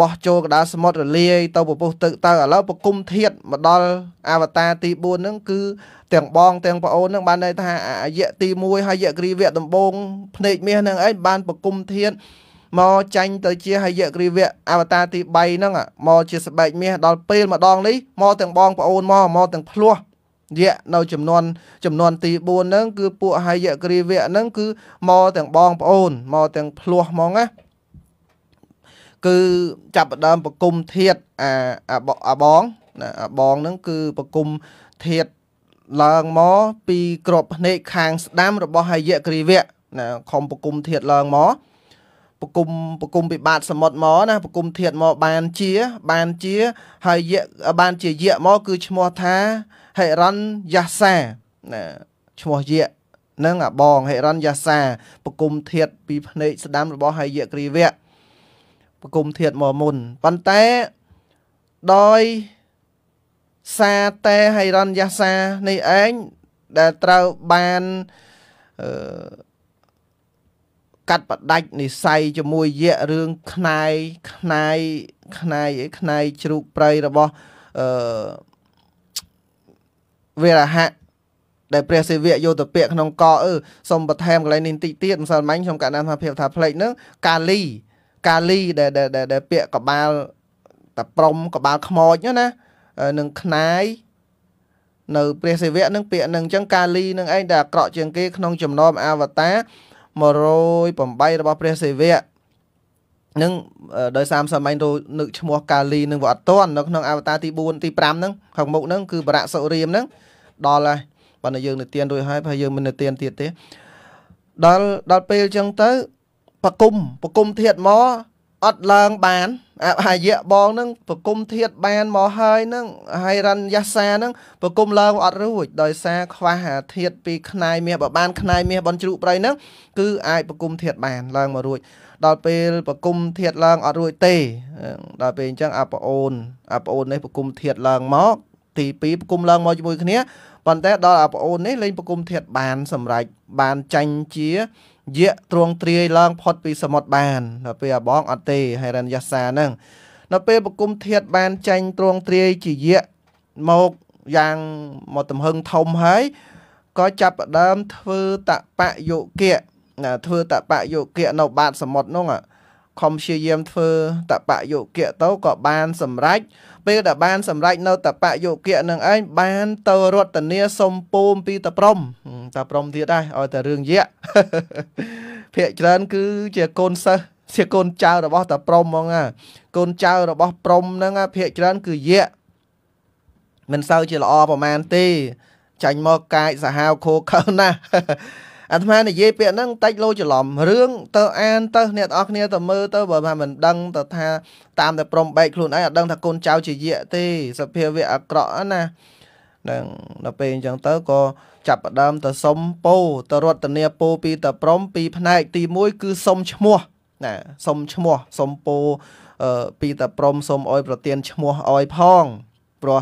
បោះចូលកដាសមុទ្ររលាយទៅពពុះទឹកទៅឥឡូវប្រគុំធាតមកដល់អវតារទី4ហ្នឹង គឺទាំងបងទាំងប្អូនហ្នឹងបានន័យថាអាយៈទី1ហើយយៈគ្រីវៈដំបងភ្នែកមាសហ្នឹងឯងបានប្រគុំធាតមកចាញ់ទៅជាហយគ្រីវៈអវតារទី3ហ្នឹងមកជាស្បែកមាសដល់ពេលម្ដងនេះមកទាំងបងប្អូនមកមកទាំងភ្លោះយៈនៅចំនួនចំនួនទី4ហ្នឹងគឺពួកហយគ្រីវៈហ្នឹងគឺមកទាំងបងប្អូនមកទាំងភ្លោះហ្មងណាគឺចាប់ផ្ដើមប្រគំធៀតអាអាបងណាអាបងហ្នឹងគឺប្រគំធៀតឡើងមកពីក្របភ្នែកខាងស្ដាំរបស់ហយគ្រីវៈណាខំប្រគំធៀតឡើងមកប្រគំប្រគំពីបាតសមុទ្រមកណាប្រគំធៀតមកបានជាបានជាហើយយបានជាយៈមកគឺឈ្មោះថាហិរញ្ញយសាណាឈ្មោះយៈនឹងអាបងហិរញ្ញយសាប្រគំធៀតពីភ្នែកស្ដាំរបស់ហយគ្រីវៈប្រគំធាតមកមុនប៉ុន្តែដោយសាតែហៃរនយះសានេះឯងដែលត្រូវបានអឺកាត់បដាច់និស័យជាមួយយៈរឿងខ្នាយខ្នាយខ្នាយអីខ្នាយជ្រូកប្រៃរបស់អឺវិរហៈដែលព្រះសិវៈយោទពៈក្នុងកអឺសុំបន្ថែមកន្លែងនេះបន្តិចទៀតម្សិលមិញខ្ញុំកណ្ដាលថាភាពថាផ្លេចនឹងកាលីកាលីដែលដែលពាក់កបាលតាប្រំកបាលខ្មោចណានឹងខ្នាយនៅព្រះសិវៈនឹងពាក្យនឹងអញ្ចឹងកាលីនឹងឯងដែលអាក្រក់ជាងគេក្នុងចំណោមអវតា108របស់ព្រះសិវៈនឹងដោយសារសម័យនឹកឈ្មោះកាលីនឹងវាអត់តន់នៅក្នុងអវតារទី4ទី5ហ្នឹងខាងមុខហ្នឹងគឺបរៈសុរាមហ្នឹងដល់ហើយបើនៅយើងនិទានរួចហើយបើយើងមិននិទានទៀតទេដល់ដល់ពេលអញ្ចឹងទៅប្រគុំប្រគុំធាតមកអត់ឡើងបានអហាយៈបងនឹងប្រគុំធាត បានមកហើយនឹងហើយរញ្ញសានឹងប្រគុំឡើង អត់រួចដោយសារខ្វះអាធាត ពីខ្នាយមាសបើបានខ្នាយមាសបនជ្រូកប្រៃនឹងគឺអាចប្រគុំធាតបានឡើងមករួចដល់ពេលប្រគុំធាតឡើងអត់រួចទេដល់ពេលអញ្ចឹងអាប្អូនអាប្អូននេះប្រគុំធាតឡើងមកទី2ប្រគុំឡើងមកជាមួយគ្នាប៉ុន្តែដល់អាប្អូននេះលេងប្រគុំធាត បានសម្រេចបានចាញ់ជាយៈទ្រង់ទ្រាយឡើងផុត ពីសមុទ្របានដល់ពេលអាបងអត់ទេហេរិនយសាហ្នឹងដល់ពេលប្រគំធាតបានចាញ់ទ្រង់ទ្រាយជាយៈមកយ៉ាងមកទំហឹងធំហើយក៏ចាប់ដើមធ្វើតបៈយោគៈណាធ្វើតបៈយោគៈនៅបាតសមុទ្រនោះខំព្យាយាមធ្វើតបៈយោគៈទៅក៏បានសម្រេចពេលដែលបានសម្រេចនៅតបៈយោគៈនឹងឯងបានទៅរតនាសំពូមពីតព្រំតាព្រមទៀតដែរឲ្យតែរឿងយៈភាកច្រើន គឺជាកូនសិស្សជាកូនចៅរបស់តាព្រមហ្មងណាកូនចៅរបស់ព្រមហ្នឹងភាកច្រើនគឺយៈមិនសូវជាល្អប្រហែលទេចាញ់មកកាយសាហាវខូខើណាស់អាត្មានិយាយពាក្យហ្នឹងតិចលោច្រឡំរឿងទៅអានទៅអ្នកទាំងអស់គ្នាទៅមើលទៅបើថាមិនដឹងទៅថាតាមតែព្រមបែកខ្លួនឯងអត់ដឹងថាកូនចៅជាយៈទេសភាវៈអាក្រក់ណានឹងដល់ពេលអញ្ចឹងទៅក៏ចាប់ផ្ដើមទៅសុំពោទៅរតនាពោពីតព្រំពីផ្នែកទី1គឺសុំឈ្មោះណាសុំឈ្មោះសុំពោពីតព្រំសុំអោយប្រទៀនឈ្មោះអោយផងព្រោះ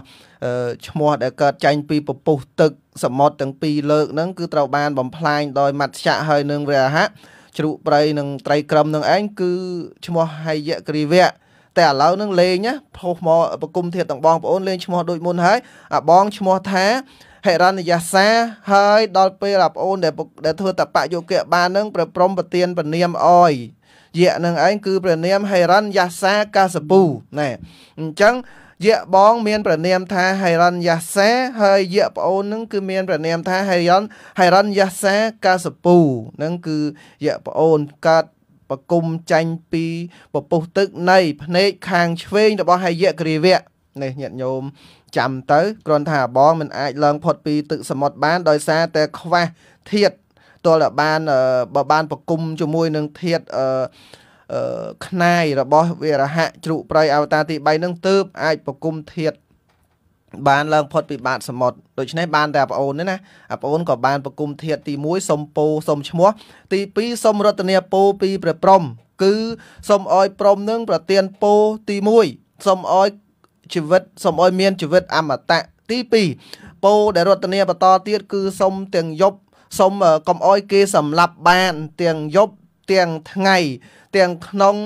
ឈ្មោះដែលកើតចាញ់ពីពពុះទឹកសមុទ្រទាំងពីរលើកហ្នឹងគឺត្រូវបានបំផ្លាញដោយមត្យៈហើយនឹងវរហៈជ្រូកព្រៃនិងត្រីក្រមនឹងឯងគឺឈ្មោះហយគ្រីវៈតែឥឡូវនឹងលេងណាផុសមកប្រគុំធាតទាំងបងប្អូនលេងឈ្មោះដូចមុនហើយអាបងឈ្មោះថាហិរញ្ញយសាហើយដល់ពេលអាប្អូនដែលដែលធ្វើតបយោគៈបាននឹងប្រព្រំប្រទានពនាមអយយៈនឹងឯងគឺព្រះនាមហិរញ្ញយសាកាសពូណែអញ្ចឹងយៈបងមានព្រះនាមថាហិរញ្ញយសាហើយយៈប្អូននឹងគឺមានព្រះនាមថាហិរញ្ញហិរញ្ញយសាកាសពូនឹងគឺយៈប្អូនកើតប្រគុំចាញ់ពីពពុះទឹក នៃភ្នែកខាងឆ្វេងរបស់ហិយៈគ្រាវៈនេះញាតិញោមចាំទៅគ្រាន់ថាបងមិនអាចឡើងផុតពីទឹកសមុទ្របានដោយសារតែខ្វះធាតទោះតែបានបើបានប្រគុំជាមួយនឹងធាតអឺខ្នាយរបស់វិរហៈជ្រុប្រៃអវតារទី3នឹងទើបអាចប្រគុំធាត បានឡើងផុតពីបាតសមុទ្រដូច្នេះបានតែប្អូននេះណាប្អូនក៏បានប្រគុំធាតទី1សុំពោសុំឈ្មោះទី2សុំរតនាពោពីព្រះព្រំគឺសុំអោយព្រំនឹងប្រទានពោទី1សុំអោយជីវិតសូមឲ្យមានជីវិតអមតៈទី2ពោដែលរតនាបន្តទៀតគឺសូមទាំងយប់សូមកុំឲ្យគេសម្លាប់បានទាំងយប់ទាំងថ្ងៃ ទាំងក្នុង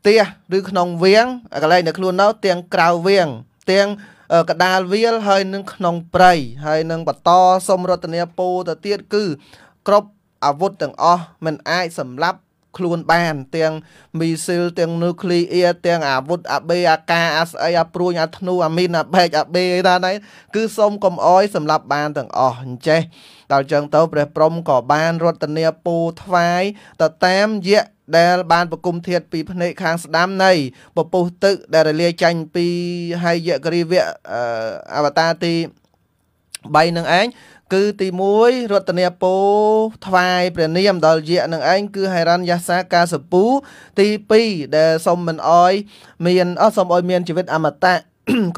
ផ្ទះឬក្នុងវាងកន្លែងដែលខ្លួននៅទាំងក្រៅវាងទាំងកដាលវាលហើយនឹងក្នុងព្រៃហើយនឹងបន្តសូមរតនាពោទៅទៀតគឺគ្រប់អាវុធទាំងអស់មិនអាចសម្លាប់ខ្លួនបានទាំងមីស៊ីលទាំងនូក្លីអ៊ែរទាំងអាវុធអាបេអាកាអាស្អីអាព្រួយអាធ្នូអាមីនអាបែកអាបេអីថាណៃគឺសូមកុំអោយសម្រាប់បានទាំងអស់អញ្ចេះដល់ចឹងទៅព្រះព្រំក៏បានរតនាពូថ្វាយទៅតាមយៈដែល បានប្រគំធាតពីភ្នែកខាងស្ដាំនៃពពុះទឹកដែលរលាយចាញ់ពីហៃយករីវៈអវតាទី3នឹងឯងគឺទី1រតនពោថ្វាយព្រះនាមដល់យៈនឹងឯងគឺហេរញ្ញសាកាសពូ ទី2ដែលសុំមិនអោយមានអសុំអោយមានជីវិតអមតៈ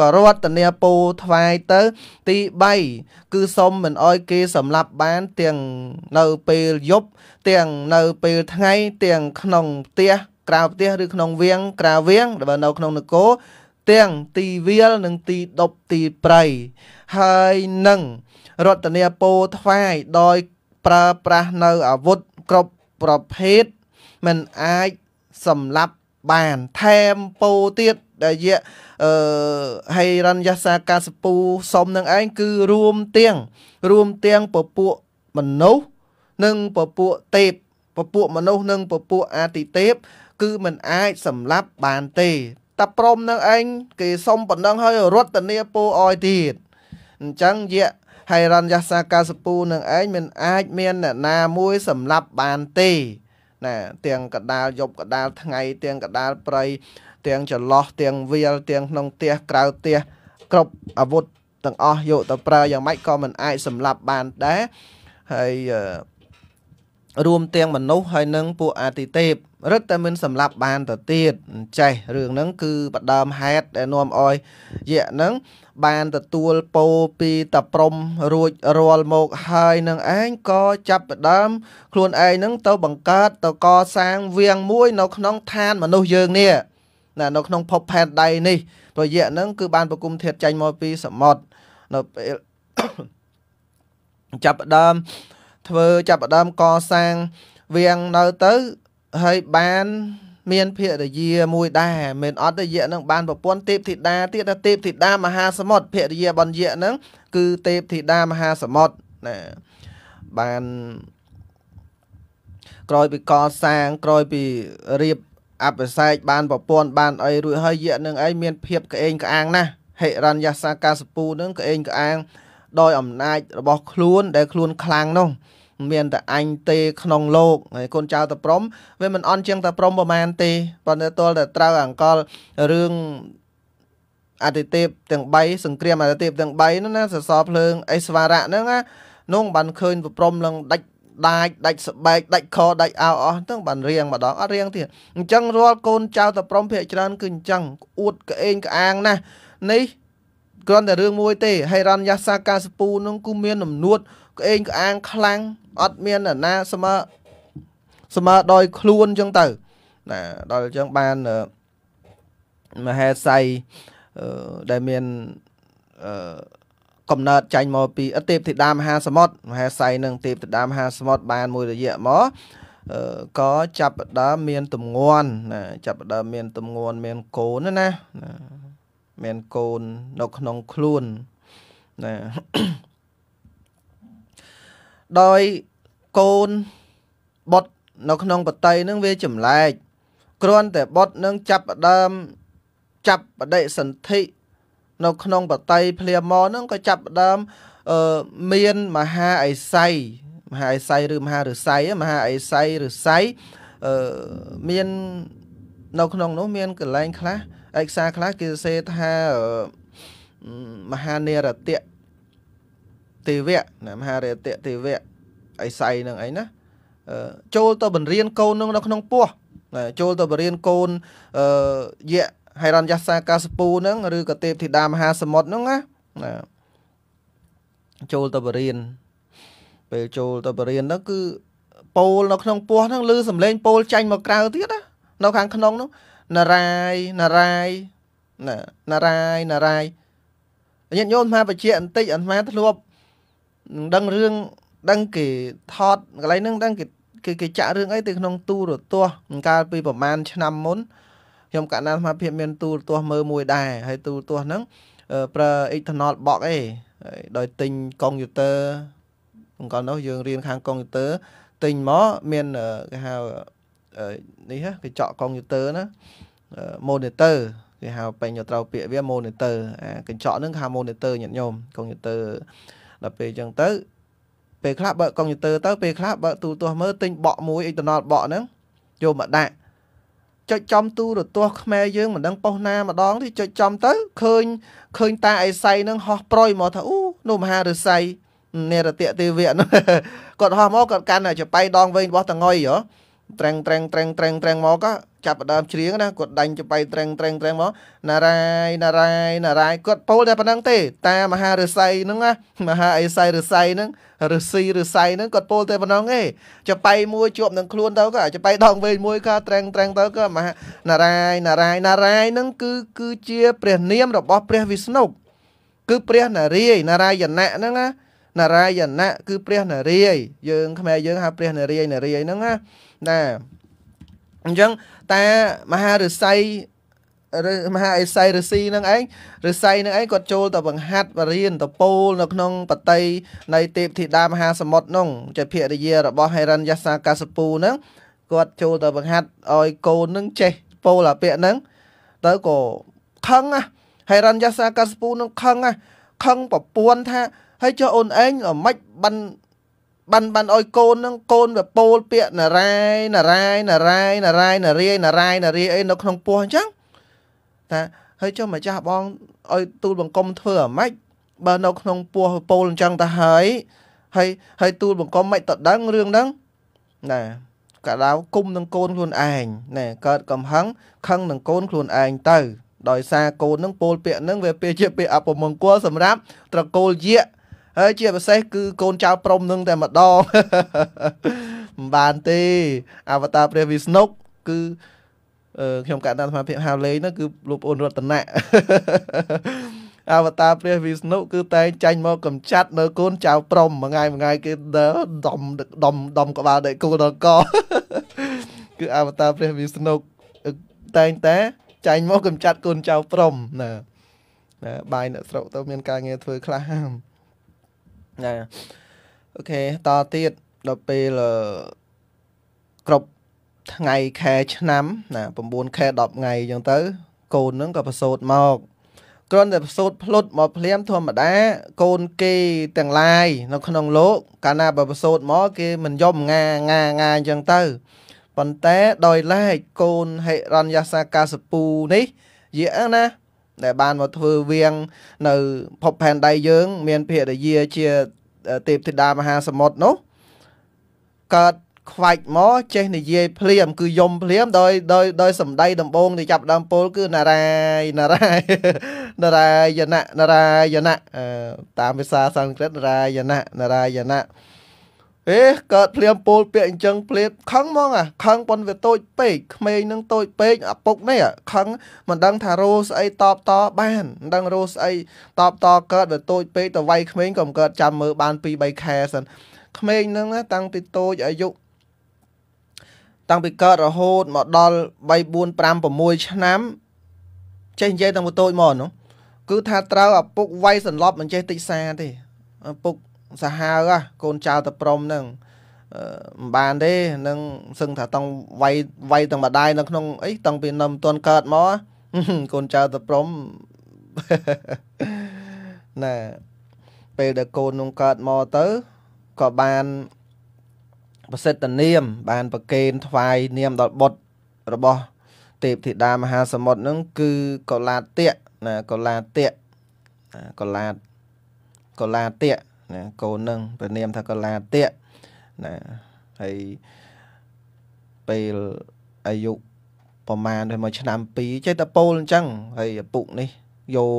ក៏រតនាពោថ្វាយទៅ ទី3គឺសុំមិនអោយគេសម្លាប់បានទាំងនៅពេលយប់ទាំងនៅពេលថ្ងៃទាំងក្នុងផ្ទះក្រៅផ្ទះឬក្នុងវាងក្រៅវាងដែលនៅក្នុងនគរទាំងទីវាលនិងទីដប់ទីប្រៃហើយនឹងរតនាពោថ្វាយដោយប្រើប្រាស់នៅអាវុធគ្រប់ប្រភេទមិនអាចសម្លាប់បានថែមពោទៀតដែលយៈអឺហេរញ្ញសាកាសពូសុំនឹងឯងគឺរួមទាំងរួមទាំងពពួកមនុស្សនិងពពួកទេពពពួកមនុស្សនិងពពួកអាទិទេព គឺមិនអាចសម្លាប់បានទេតាព្រមនឹងឯងគេសុំបណ្ដឹងឲ្យរតនាពូអោយទៀតអញ្ចឹងយៈហៃរញ្ញសាកាសពូនឹងឯងមិនអាចមានអ្នកណាមួយសម្លាប់បានទេណាទាំងកដាលយប់កដាលថ្ងៃទាំងកដាលព្រៃទាំងចន្លោះទាំងវាលទាំងក្នុងផ្ទះក្រៅផ្ទះគ្រប់អាវុធទាំងអស់យកទៅប្រើយ៉ាងម៉េចក៏មិនអាចសម្លាប់បានដែរហើយអឺរួមទាំងមនុស្សហើយនឹងពួកអាទិទេពរឹតតែមានសម្លាប់បានទៅទៀតចេះរឿងហ្នឹងគឺបដើមហេតុដែលនាំឲ្យយៈហ្នឹងបានទទួលពោពីតព្រំរួចរាល់មកហើយនឹងឯងក៏ចាប់ផ្ដើមខ្លួនឯងហ្នឹង ទៅបង្កើតទៅកសាងវាងមួយ នៅក្នុងឋានមនុស្សយើងនេះណានៅក្នុងភពផែនដីនេះព្រោះយៈហ្នឹងគឺបានប្រគុំធាតចាញ់មកពីសមុទ្រនៅពេលចាប់ផ្ដើមធ្វើចាប់ផ្ដើមកសាងវាងនៅទៅហើយបានមានភរិយាមួយដែរមិនអត់ទេយៈនឹងបានប្រពន្ធទេពធីតាទៀតតែទេពធីតាមហាសមុទ្រភរិយាបញ្ញៈនឹងគឺទេពធីតាមហាសមុទ្រណាបានក្រោយពីកសាងក្រោយពីរៀបអបិសេកបាន ប្រពន្ធបានអីរួចហើយយៈនឹងឯងមានភាពក្អេងក្អាងណាស់ហិរញ្ញសាកាសពូនឹងក្អេងក្អាង ដោយអំណាចរបស់ខ្លួន ដែលខ្លួនខ្លាំងនោះមានតែអញទេក្នុងលោកហើយកូនចៅតាព្រំវាមិនអន់ជាងតាព្រំប្រហែលទេប៉ុន្តែទល់តែត្រូវអង្កលរឿងអតិទេពទាំង3សង្គ្រាមអតិទេពទាំង3នោះណាសសរភ្លើងអេសវរៈហ្នឹងណានោះបានឃើញ ប្រព្រំឡើងដាច់ដាច់ដាច់ស្បែកដាច់ខដាច់អោអស់ទាំងបានរៀងម្ដងអត់រៀងទៀតអញ្ចឹងរាល់កូនចៅតាព្រំភាកច្រើនគឺអញ្ចឹងអួតក្អេងក្អាងណាស់នេះគ្រាន់តែរឿងមួយទេហេរ៉ាន់យ៉ាសាកាសពូនឹងគឺមានលំនួតក្អេងក្អាងខ្លាំងអត់មានអាណាស្មើស្មើដោយ ខ្លួនចឹងទៅណាដល់ចឹងបានមហេស័យដែលមានកំណើតចាញ់មកពីទេពធីតាមហាសមុទ្រមហេស័យនិងទេពធីតាមហាសមុទ្របានមួយរយៈមកក៏ចាប់ដើមមានទំងន់ណាចាប់ដើមមានទំងន់ មានកូនណាណាមានកូននៅក្នុង ខ្លួនណាដោយកូនបុតនៅក្នុងបតីនឹងវាចម្លែកគ្រាន់តែបុតនឹងចាប់ដើមចាប់បដិសន្ធិនៅក្នុងបតីភ្លាមនឹងក៏ចាប់ដើមអឺមានមហាអេស័យមហាអេស័យឬមហាឫស័យមហាអេស័យឫស័យអឺមាននៅក្នុងនោះមានកន្លែងខ្លះឯកសារខ្លះគេសេថាមហានិរតៈទេវៈណាមហារតៈទេវៈអីសៃនឹងអីណាចូលទៅបង្រៀនកូននឹងនៅក្នុងពោះចូលទៅបរៀនកូនអឺយៈហៃរ៉ានយ៉ាសាកាសពូហ្នឹងឬក៏ទេពធីតាមហាសមុទ្រហ្នឹងណាណាចូលទៅបរៀនពេលចូលទៅបរៀនហ្នឹងគឺពោលនៅក្នុងពោះហ្នឹងឮសំឡេងពោលចាញ់មកក្រៅទៀតណានៅ ខាងក្នុងហ្នឹងណារាយណារាយណាណារាយណារាយញាតិញោមអាត្មាបញ្ជាក់បន្តិចអាត្មាធ្លាប់នឹងដឹងរឿងដឹងគេថតកន្លែងហ្នឹងដឹងគេគេគេចាក់រឿងអីទៅក្នុងទូរទស្សន៍កាលពីប្រហែលឆ្នាំមុនខ្ញុំកណ្ដាលសមាភិបមានទូរទស្សន៍មើលមួយដែរហើយទូរទស្សន៍ហ្នឹងប្រើ external box ឯងដោយទិញកុំព្យូទ័រអង្គនោះយើងរៀនខាងកុំព្យូទ័រទិញមកមានគេហៅនេះហ៎គេចកកុំព្យូទ័រណា monitor គេហៅពេញយកត្រូវពាក្យវា monitor អាកញ្ចក់ហ្នឹងគេហៅ monitor ញាតិញោមកុំព្យូទ័រដល់ពេលអញ្ចឹងទៅពេលខ្លះបើកកុំព្យូទ័រទៅពេលខ្លះបើកទូរទស្សន៍មើលទិញបក់មួយអ៊ីនធឺណិតបក់ហ្នឹងយកមកដាក់ចុចចំទូរទស្សន៍ខ្មែរយើងមិនដឹងប៉ុស្ណាម្ដងទេចុចចំទៅឃើញឃើញតាអេសៃនឹងហោះប្រយមកថាអូនោះមហាឫសីនេរតៈទេវៈនោះគាត់ហោះមកគាត់កាន់តែចបៃដងវែងរបស់តងុយហ៎ត្រែងត្រែងត្រែងត្រែងត្រែងមកក៏ចាប់ដើមច្រៀងណាគាត់ដាញ់ចបៃត្រេងត្រេងត្រេងមកណារាយណារាយណារាយគាត់ពោលតែប៉ុណ្ណឹងទេ តាមហាឫសីហ្នឹងណាមហាអេសៃឫសីហ្នឹងឫសីឫសីហ្នឹងគាត់ពោលតែប៉ុណ្ណឹងទេចបៃមួយជាប់នឹងខ្លួនទៅក៏ចបៃដងវែងមួយក៏ត្រេងត្រេងទៅក៏មហាណារាយណារាយណារាយហ្នឹងគឺគឺជាព្រះ នាម របស់ព្រះវិស្ណុគឺព្រះនារាយណារាយណៈហ្នឹងណានារាយណៈគឺព្រះនារាយយើងខ្មែរយើងហៅព្រះនារាយនារាយហ្នឹងណាណាអញ្ចឹងតាមហាឫសីមហាអេសៃរស៊ីនឹងឯងរសៃនឹងឯងគាត់ចូលទៅបង្ហាត់បរៀនតពូលនៅក្នុងបតីនៃទេពធីតាមហាសមុទ្រនោះជាភរិយារបស់ហេរិនយ៉ាសាកាសពូនឹងគាត់ចូលទៅ បង្ហាត់ឲ្យកូននឹងចេះពោលអាពាក្យនឹងទៅក៏ខឹងណាហេរិនយ៉ាសាកាសពូនឹង ខឹងណាខឹងប្រពួនថាហើយចុះអូនឯងមិនបាន់បានបានឲ្យកូននឹងកូនវាពោលពាក្យណារ៉ែណារ៉ែណារ៉ែណារ៉ែណារាយណារ៉ែណារាយអីនៅក្នុងពោះអញ្ចឹងតាហើយចុះម្ចាស់បងឲ្យទូលបង្គំធ្វើអាម៉េចបើនៅក្នុងពោះពោលអញ្ចឹងទៅហើយហើយហើយទូលបង្គំមិនទៅដឹងរឿងហ្នឹងណាកដៅគុំនឹងកូនខ្លួនឯងណែកើតកំហឹងខឹងនឹងកូនខ្លួនឯងទៅ ដោយសារកូននឹងពោលពាក្យនឹងវាពេលជាពាក្យអពមង្គលសម្រាប់ត្រកូលយាក់ហើយជាពិសេសគឺកូនចៅព្រំនឹងតែម្ដងមិនបានទេអវតារព្រះវិស្ណុគឺខ្ញុំកណ្ដាលសមាភិកហៅលេងនោះគឺលោកប្អូនរតនៈអវតារព្រះវិស្ណុគឺតែងចាញ់មកកំចាត់នៅកូនចៅព្រំមួយថ្ងៃមួយថ្ងៃគេដំដំដំក្បាលដេកគោលដល់កគឺអវតារព្រះវិស្ណុតែងតែចាញ់មកកំចាត់កូនចៅព្រំណាណាបាយអ្នកស្រុកទៅមានការងារធ្វើខ្លះហ្នឹងណាអូខេតទៀតដល់ពេលគ្រប់ថ្ងៃខែឆ្នាំណា9ខែ10ថ្ងៃអញ្ចឹងទៅកូននឹងក៏ប្រសូតមកគ្រាន់តែប្រសូតផ្លុតមកភ្លាមធម្មតាកូនគេទាំងឡាយនៅក្នុងលោកកាលណាបើប្រសូតមកគេមិនយំងាងាងាអញ្ចឹងទៅប៉ុន្តែដោយឡែកកូនហេរញ្ញសាកាសពូនេះយាអណាដែលបានមកធ្វើវៀងនៅភពផែនដីយើង មានភរិយាជាទេពធីតាមហាសមុទ្រនោះកើតខ្វាច់មកចេះនិយាយភ្លាម គឺយំភ្លាមដោយដោយដោយសម្ដីដំបងទៅចាប់ដើមពលគឺនារាយនារាយនារាយណៈនារាយណៈតាមភាសាសំស្ក្រឹតនារាយណៈនារាយណៈអេកើតភ្លាមពោលពាក្យអញ្ចឹងភ្លាមខឹងហ្មងអាខឹងប៉ុនវាតូចពេកក្មេងនឹងតូចពេកអាពុកនេះខឹងមិនដឹងថារោស្អីតបតបានមិនដឹងរោស្អីតបត កើតវាតូច ពេកទៅវាយក្មេងក៏មិនកើតចាំមើលបាន2 3ខែសិនក្មេងនឹងតាំងពីតូចអាយុតាំងពីកើតរហូតមកដល់3 4 5 6ឆ្នាំ ចេះនិយាយតាំងពីតូចមកនោះគឺថាត្រូវឪពុកវាយសន្លប់មិនចេះតិចសាទេឪពុកសាហាវកូនចៅតប្រំហ្នឹងមិនបានទេនឹងសឹងថាតង់វាយវាយទាំងម្ដាយនៅក្នុង អីតង់ពីនៅមិនទាន់កើតមកកូនចៅតប្រំណែពេលដែលកូននឹងកើតមកទៅក៏បានប្រសិទ្ធនាម បានប្រកេនថ្វាយនាមដល់បុត្ររបស់ទេពធីតាមហាសមុទ្រនឹងគឺកូឡាតៈណាកូឡាតៈណាកូឡាតកូឡាតៈណាកូននឹងព្រះនាមថាកលាតិណាហើយពេលអាយុប្រមាណដូចមួយឆ្នាំ2ចេះតែពោលអញ្ចឹងហើយឪពុកនេះយក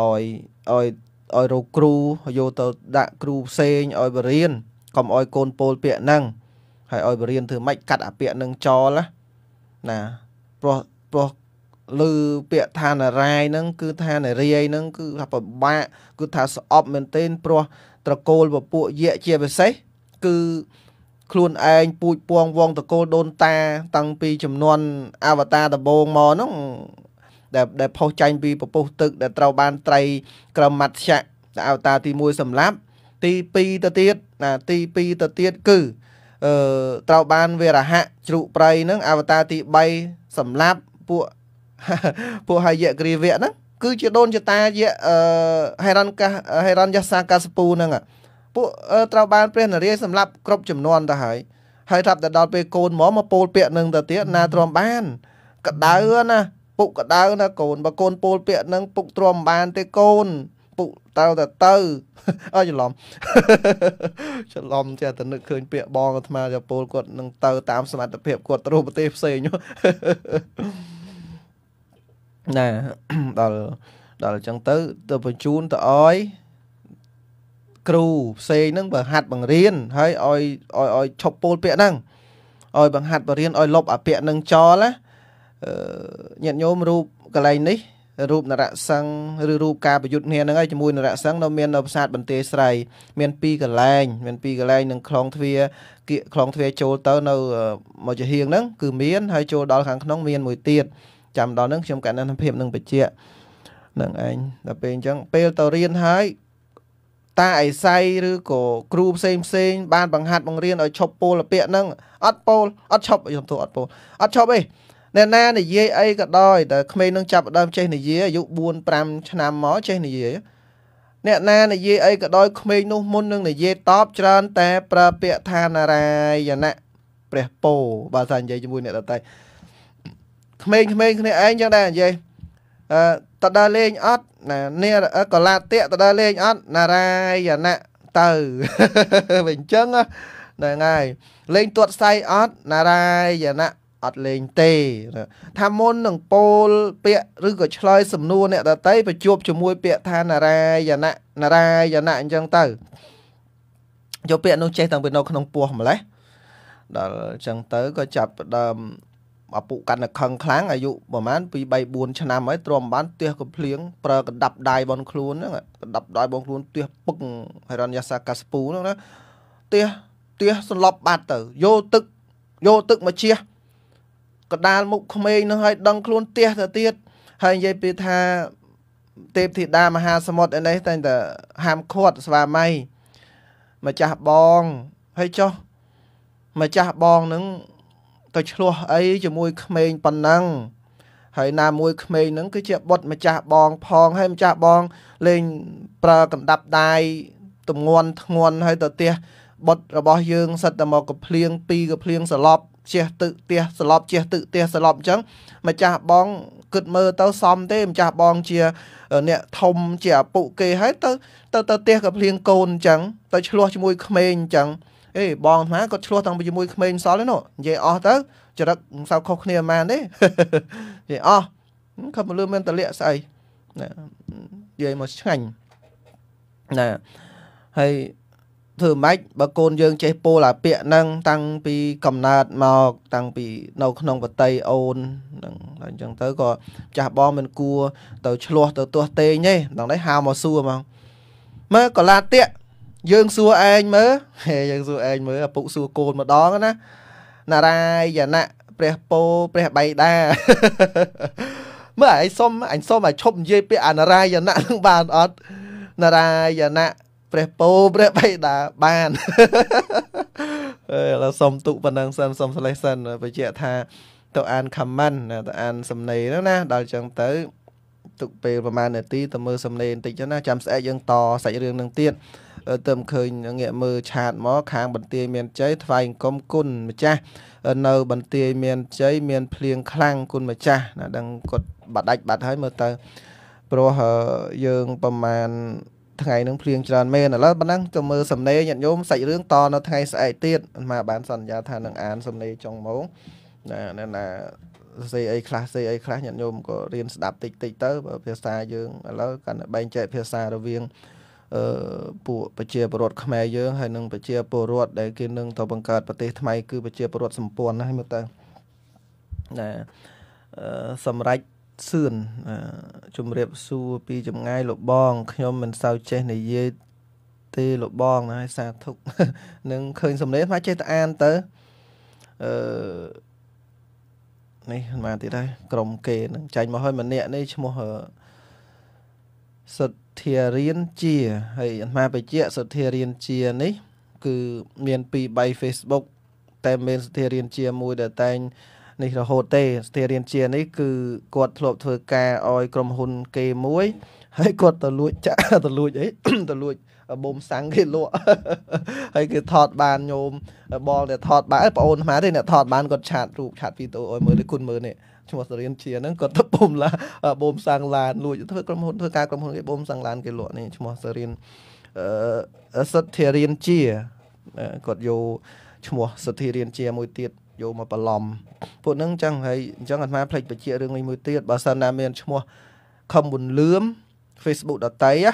ឲ្យឲ្យឲ្យរកគ្រូយកទៅដាក់គ្រូផ្សេងឲ្យបរៀនកុំឲ្យកូនពោលពាក្យហ្នឹងហើយឲ្យបរៀនធ្វើម៉េចកាត់អាពាក្យហ្នឹងចោលណាព្រោះព្រោះឬពាក្យថានារាយហ្នឹងគឺថានារីហ្នឹង គឺថាពិបាកគឺថាស្អប់មែនទែនព្រោះត្រកូលពពួកយៈជាពិសេស គឺខ្លួនឯងពូជពងវងតកូលដូនតា តាំងពីចំនួនអវតារដបងមកហ្នឹងដែលដែលផុសចាញ់ពីពពុះទឹក ដែល ត្រូវបាន ត្រីក្រមត្តឆៈដែលអវតារទី1សម្លាប់ ទី2ទៅទៀតណាទី2ទៅទៀតគឺអឺត្រូវបានវេរហៈជ្រុប្រៃហ្នឹងអវតារទី3សម្លាប់ពួកពួកហយគ្រាវៈហ្នឹងគឺជាដូនចតាយៈហេរ៉ាន់កាហេរ៉ាន់យ៉ាសាកាសពូហ្នឹងពួកត្រូវបានព្រះនរាយសម្លាប់គ្រប់ចំនួនទៅហើយហើយថាប់ទៅដល់ពេលកូនមកមកពោលពាក្យនឹងទៅទៀតណាទ្រាំបានកដៅណាពុកកដៅណាកូនបើកូនពោលពាក្យនឹងពុកទ្រាំបានទេកូនពុកតើទៅទៅអើច្រឡំច្រឡំចេះតែនឹកឃើញពាក្យបងអាត្មាចាពលគាត់នឹងទៅតាមសមត្ថភាពគាត់ទៅប្រទេសផ្សេងណាដល់ដល់អញ្ចឹងទៅទៅបញ្ជូនទៅអយគ្រូផ្សេងហ្នឹងបើហាត់បង្រៀនហើយឲ្យឲ្យឲ្យឈប់ពោលពាក្យហ្នឹងឲ្យបង្ហាត់បង្រៀនឲ្យលុបអាពាក្យហ្នឹងចោលណាញាតិញោមរូបកន្លែងនេះរូបនរសង្ឃឬរូបការប្រយុទ្ធគ្នាហ្នឹងឯងជាមួយនរសង្ឃនៅមាននៅប្រាសាទបន្ទាយស្រីមានពីរកន្លែងមានពីរកន្លែងនឹងខ្លងទ្វារគៀកខ្លងទ្វារចូលទៅនៅមកជាហៀងហ្នឹងគឺមានហើយចូលដល់ខាងក្នុងមាន មួយទៀតអចាំដល់ហ្នឹងខ្ញុំកណ្ដឹងភាពនឹងបជានឹងឯងដល់ពេលអញ្ចឹងពេលទៅរៀនហើយតាអេសៃឬក៏គ្រូផ្សេងផ្សេងបានបង្ហាត់បង្រៀនឲ្យឈប់ពោលពាក្យហ្នឹងអត់ពោលអត់ឈប់ខ្ញុំទូអត់ពោលអត់ឈប់ទេអ្នកណានិយាយអីក៏ដោយតែក្មេងនឹងចាប់ដើមចេះនិយាយអាយុ4 5ឆ្នាំមកចេះនិយាយអ្នកណានិយាយអីក៏ដោយក្មេងនោះមុននឹងនិយាយតបច្រើន តែ ប្រើពាក្យថានារាយណៈព្រះពោបើថានិយាយជាមួយអ្នកដតៃក្មេងៗគ្នាឯងចឹងដែរនិយាយអឺតដើលេងអត់ណានាកលាតៈតដើលេងអត់ណារាយណៈទៅវិញចឹងហ្នឹងហើយលេងទាត់សៃអត់ណារាយណៈអត់លេងទេថាមុននឹងពោលពាក្យឬក៏ឆ្លើយសំណួរអ្នកដតីបញ្ជប់ជាមួយពាក្យថាណារាយណៈណារាយណៈអញ្ចឹងទៅយកពាក្យនោះចេះតាំងពីនៅក្នុងពោះម្លេះដល់អញ្ចឹងទៅក៏ចាប់ដើមឪពុកកាន់តែខឹងខ្លាំងអាយុប្រហែលពី3 4ឆ្នាំហើយទ្រាំបានទៀះកំភ្លៀងប្រើកណ្ដាប់ដៃបងខ្លួនហ្នឹងកណ្ដាប់ដៃបងខ្លួនទៀះពឹកហេរ៉ានយ៉ាសាកាស្ពូហ្នឹងណាទៀះទៀះសន្លប់បាត់ទៅយកទឹកយកទឹកមកជះកដាលមុខក្មេងហ្នឹងឲ្យដឹងខ្លួនទៀះទៅទៀតហើយនិយាយពីថាទេពធីតាមហាសមុទ្រឯនេះតែងតែហាមឃាត់ស្វាមីម្ចាស់បងហើយចុះម្ចាស់បងហ្នឹងទៅឆ្លោះអីជាមួយក្មេងប៉ុណ្ណឹងហើយណាមួយក្មេងហ្នឹងគឺជាបុតម្ចាស់បងផង ហើយម្ចាស់បងលេងប្រើកណ្ដាប់ដៃទំងន់ធ្ងន់ហើយ ទៅទៀះបុតរបស់យើង សិតតែមកកំភ្លៀងពីកំភ្លៀងសឡប់ជះទឹកទៀះសឡប់ជះទឹកទៀះសឡប់អញ្ចឹងម្ចាស់បងគិតមើលទៅសមទេម្ចាស់បងជាអ្នកធំជាឪពុកគេហើយទៅ ទៅទៅទៀះកំភ្លៀងកូនអញ្ចឹងទៅឆ្លោះជាមួយក្មេងអញ្ចឹងអេបងអាត្មាគាត់ឆ្លោះតាំងពីជាមួយក្មេងសល់ហ្នឹងនិយាយអស់ទៅចរិតសៅខុសគ្នាម៉ានទេនិយាយអស់ខំលឺមែនតលាក់ស្អីណានិយាយមកឆ្ងាញ់ណាហើយធ្វើម៉េចបើកូនយើងចេះពោលអាពាក្យហ្នឹងតាំងពីកំណើតមកតាំងពីនៅក្នុងបតីអូនហ្នឹងអញ្ចឹងទៅក៏ចាស់បងមិន គួរ ទៅឆ្លោះទៅទាស់តេងទេដល់នេះហៅមកសួរហ្មងមើលកលាតិកយើងសួរឯងមើលហេយើងសួរឯងមើលឪពុកសួរកូនម្ដងណាណារាយណៈព្រះពោព្រះបៃតាមើលឯងសុំអញសុំឲ្យឈប់និយាយពាក្យអនារាយណៈនឹងបានអត់នារាយណៈព្រះពោព្រះបៃតាបានអើឥឡូវសុំទុប៉ុណ្ណឹងសិនសុំស្លេះសិនបញ្ជាក់ថា ទៅអាន comment ទៅអានសំណេរហ្នឹងណាដល់ចឹងទៅ ទុកពេលប្រហែលនាទីទៅមើលសំណេរបន្តិចចឹងណាចាំស្អែកយើងតសាច់រឿងនឹងទៀតទៅមិនឃើញងាកមើលឆាតមកខាង បន្ទាយមានជ័យថ្វាយអង្គមគុណម្ចាស់នៅបន្ទាយមានជ័យមានភ្លៀងខ្លាំងគុណម្ចាស់ណាដឹងគាត់បាត់ដាច់បាត់ហើយមើលទៅព្រោះយើងប្រមាណថ្ងៃនឹងភ្លៀងច្រើនមែនឥឡូវប៉ុណ្ណឹងទៅមើលសំណេរញាតិញោមសាច់រឿងតនៅថ្ងៃស្អែកទៀតមកបានសន្យាថានឹងអានសំណេរចុងម៉ោងណាណាសេអីខ្លះសេអីខ្លះញាតិញោមក៏រៀនស្ដាប់តិចតិចទៅបើភាសាយើងឥឡូវកាន់តែបែងចែកភាសារវាងពួកប្រជាពលរដ្ឋខ្មែរយើងហើយនិងប្រជាពលរដ្ឋដែលគេនឹងទៅបង្កើតប្រទេសថ្មីគឺប្រជាពលរដ្ឋសម្ព័ន្ធណាមើលទៅណាសម្រាប់សឿនជំរាបសួរពីចម្ងាយលោកបង ខ្ញុំមិនសូវចេះនិយាយទេលោកបងណាហើយសាធុកនឹងឃើញសំឡេងមកចេះតែអានទៅអឺនេះមកទៀតហើយក្រុមគេនឹងចាញ់មកហើយម្នាក់នេះឈ្មោះអឺសុធារៀនជា ហើយអាត្មាបជាសុធារៀនជានេះគឺមានពីរបី Facebook តែមានសុធារៀនជាមួយដែលតែងនេះរហូតទេសុធារៀនជានេះ គឺគាត់ធ្លាប់ធ្វើការឲ្យក្រុមហ៊ុន គេមួយ ហើយគាត់ទៅលួចចាក់ទៅលួចអីទៅលួចបូមសាំងគេលក់ហើយគេថតបានញោមបងតែថតបានប្អូនអាត្មាទេអ្នកថតបានគាត់ឆាតរូបឆាតវីដេអូឲ្យមើលគុណមើលនេះឈ្មោះសរៀនជាហ្នឹងគាត់ទៅពុំឡាបូមសាំងឡានលួចធ្វើក្រុមហ៊ុនធ្វើការក្រុមហ៊ុនគេបូមសាំងឡានគេលក់នេះឈ្មោះសរៀនអឺសទ្ធិរៀនជាគាត់យកឈ្មោះសទ្ធិរៀនជា មួយទៀតយកមកបន្លំពួកហ្នឹងចឹងហើយអញ្ចឹងអាត្មាផ្លេចបញ្ជាក់រឿងនេះមួយទៀតបើសិនណាមានឈ្មោះខំមុនលឿម Facebook ដតៃណា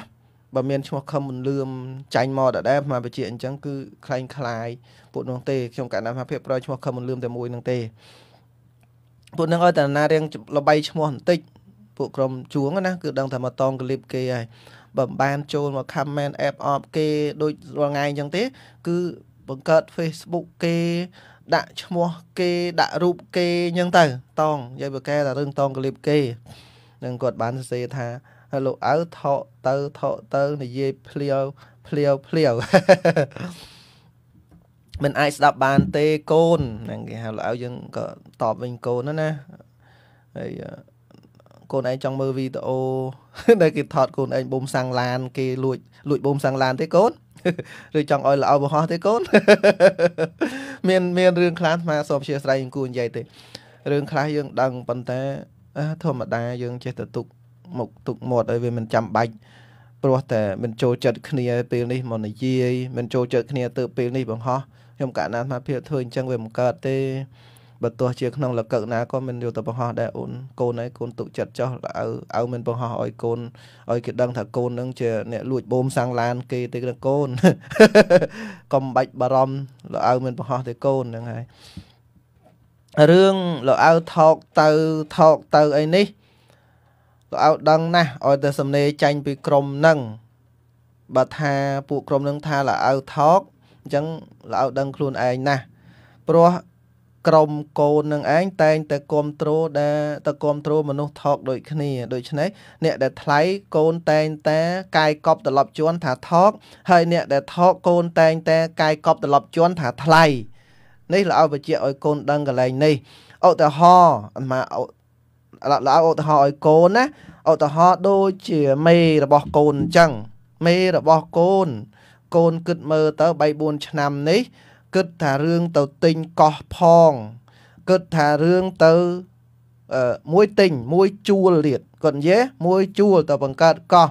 បើមានឈ្មោះខំមុនលឿមចាញ់មកដដែលអាត្មាបញ្ជាក់អញ្ចឹងគឺคล้ายคล้ายពួកនោះទេខ្ញុំកណ្ដាលអាភិបប្រយឈ្មោះខំមុនលឿមតែមួយនឹងទេពួកនឹងឲ្យតាណារៀងលបៃឈ្មោះបន្តិចពួកក្រុមជួងណាគឺដឹងថាមកតងកលិបគេហើយបើមិនបានចូលមក comment app off គេដូចរាល់ថ្ងៃអញ្ចឹងទេគឺបង្កើត Facebook គេដាក់ឈ្មោះគេដាក់រូបគេអញ្ចឹងទៅតងនិយាយបើកែថារឿងតងកលិបគេនឹងគាត់បានសរសេរថាលោកអើថកទៅថកទៅនិយាយភ្លាវភ្លាវភ្លាវមិនអាចស្ដាប់បានទេកូនហ្នឹងគេហៅឲ្យយើងក៏តបវិញកូនណាណាហើយកូនឯងចង់មើលវីដេអូដែលគេថតកូនឯងបូមសាំងឡានគេលួចលួចបូមសាំងឡានទេកូន ឬចង់ឲ្យល្អបរោះទេកូនមានមានរឿងខ្លះស្មាសូមជាស្រ័យយើងគួរនិយាយទេរឿងខ្លះយើងដឹងប៉ុន្តែធម្មតា យើងចេះតែទុកមុខទុកមាត់ឲ្យវាមិនចាំបាច់ព្រោះតែមិនចូលចិត្តគ្នាពេលនេះមកនិយាយមិន ចូលចិត្តគ្នាទៅពេលនេះបង្ហោះខ្ញុំកណ្ណាអាត្មាភាពធ្វើអញ្ចឹងវាមិនកើតទេបើទោះជាក្នុងលកឹកណាក៏មិនយកទៅបង្ហោះដែរអូនកូនឯងកូនទុកចិត្តចោះអើអើមិនបង្ហោះឲ្យកូនឲ្យគេដឹងថាកូននឹងជាអ្នក លួចបូមសាំងឡាន គេទេកូនកុំបាច់បារម្ភលោកអើមិនបង្ហោះទេកូនហ្នឹងហើយរឿងលោកអើថោកទៅថោកទៅអីនេះលោកអើដឹងណាស់ឲ្យតែសំណេរចាញ់ពីក្រុមហ្នឹងបើថាពួកក្រុមហ្នឹងថាលោកអើថោកអញ្ចឹងល្អដឹងខ្លួនឯងណាស់ព្រោះក្រុមកូននឹងឯងតែងតែគ្រប់គ្រងដែលទៅគ្រប់គ្រងមនុស្សថកដូចគ្នា ដូច្នេះអ្នកដែលថ្លៃកូនតែងតែកាយកប់ត្រឡប់ជន់ថាថកហើយអ្នកដែលថកកូនតែងតែកាយកប់ត្រឡប់ជន់ថាថ្លៃនេះល្អបញ្ជាក់ឲ្យកូនដឹងកន្លែងនេះឧទាហរណ៍អាឡៅឧទាហរណ៍ឲ្យកូនណាឧទាហរណ៍ដូចជាមេរបស់កូនអញ្ចឹង មេរបស់កូនកូនគិតមើលទៅ3 4ឆ្នាំនេះគិតថារឿងទៅទិញកោះផងគិតថារឿងទៅមួយទិញមួយជួលទៀតគាត់និយាយមួយជួលទៅបង្កើតកោះ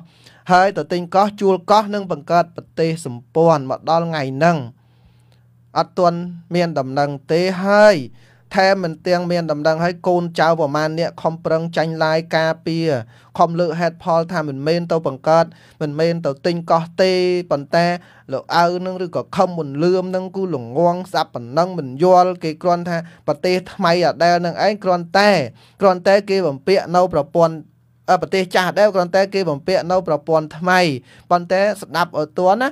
ហើយទៅទិញកោះជួលកោះនឹងបង្កើតប្រទេសសម្ព័ន្ធមកដល់ថ្ងៃហ្នឹងអត់ទាន់មានដំណឹងទេហើយថែមមិនទាំងមានដំណឹងឲ្យកូនចៅប្រមាណអ្នកខំប្រឹងចាញ់ឡាយការពារខំលើកហេតុផលថាមិនមែនទៅបង្កើតមិនមែនទៅទិញកោះទេប៉ុន្តែលោកអៅនឹងឬក៏ខំមិនលឿមនឹងគូលងងស្ដាប់ប៉ុណ្ណឹងមិនយល់គេគ្រាន់ថាប្រទេសថ្មីអាដែលនឹងឯងគ្រាន់តែគ្រាន់តែគេបំពាក់នៅប្រព័ន្ធប្រទេសចាស់ដែរគ្រាន់តែគេបំពាក់នៅប្រព័ន្ធថ្មីប៉ុន្តែស្ដាប់ឲ្យតួណា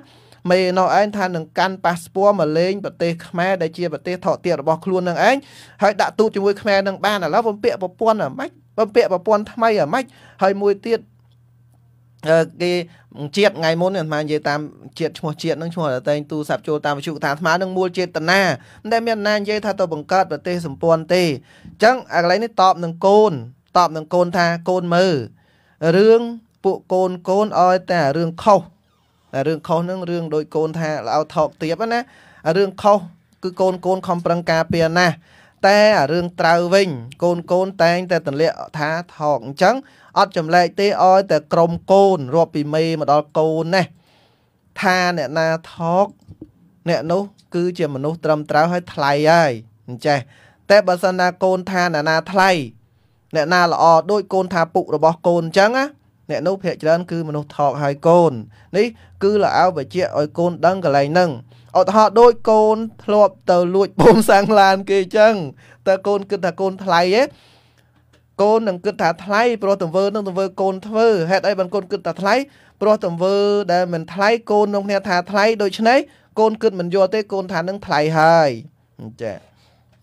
មេនោះឯងថានឹងកាន់ប៉ាសពតមកលេងប្រទេសខ្មែរដែលជាប្រទេសថោកទាបរបស់ខ្លួននឹងឯងហើយដាក់ទូតជាមួយខ្មែរនឹងបានឥឡូវបំពាក់ប្រព័ន្ធអាម៉េចបំពាក់ប្រព័ន្ធថ្មីអាម៉េចហើយមួយទៀតគេជាតិថ្ងៃមុនអាត្មានិយាយតាមជាតិឈ្មោះជាតិនឹងឈ្មោះតែងទូសាប់ចូលតាមវិទ្យុកថាអាត្មានឹងមូលចេតនាមិនដែលមានណានិយាយថាទៅបង្កើតប្រទេសសម្ព័ន្ធទេអញ្ចឹងអាកន្លែងនេះតបនឹងកូនតបនឹងកូនថាកូនមើលរឿងពួកកូនកូនអោយតែរឿងខុសតែរឿងខុសហ្នឹងរឿងដោយកូនថាល្អថោកទៀបណារឿងខុសគឺកូនកូនខំប្រឹងការពារណាស់តែអារឿងត្រូវវិញកូនកូនតែងតែទម្លាក់ថាថោកអញ្ចឹងអត់ចម្លែកទេអោយតែក្រុមកូនរាប់ពីមេមកដល់កូនណាថាអ្នកណាថោកអ្នកនោះ គឺជាមនុស្សត្រឹមត្រូវហើយថ្លៃហើយអញ្ចេះតែបើសិនណាកូនថាអ្នកណាថ្លៃអ្នកណាល្អដូចកូនថាពុករបស់កូនអញ្ចឹងណាអ្នកនោះភាកច្រើនគឺមនុស្សថោកហើយកូននេះគឺលអោបជាឲ្យកូនដឹងកន្លែងហ្នឹងឧទាហរណ៍ដូចកូន ធ្លាប់ទៅលួចពងសាំងឡានគេអញ្ចឹងតើកូនគិតថាកូនថ្លៃទេកូននឹងគិតថាថ្លៃព្រោះទង្វើនឹងទង្វើកូនធ្វើហេតុអីបានកូនគិតថាថ្លៃព្រោះទង្វើដែលមិនថ្លៃកូននឹងគ្នាថាថ្លៃដូច្នេះកូនគិតមិនយល់ទេកូន ថានឹងថ្លៃហើយចា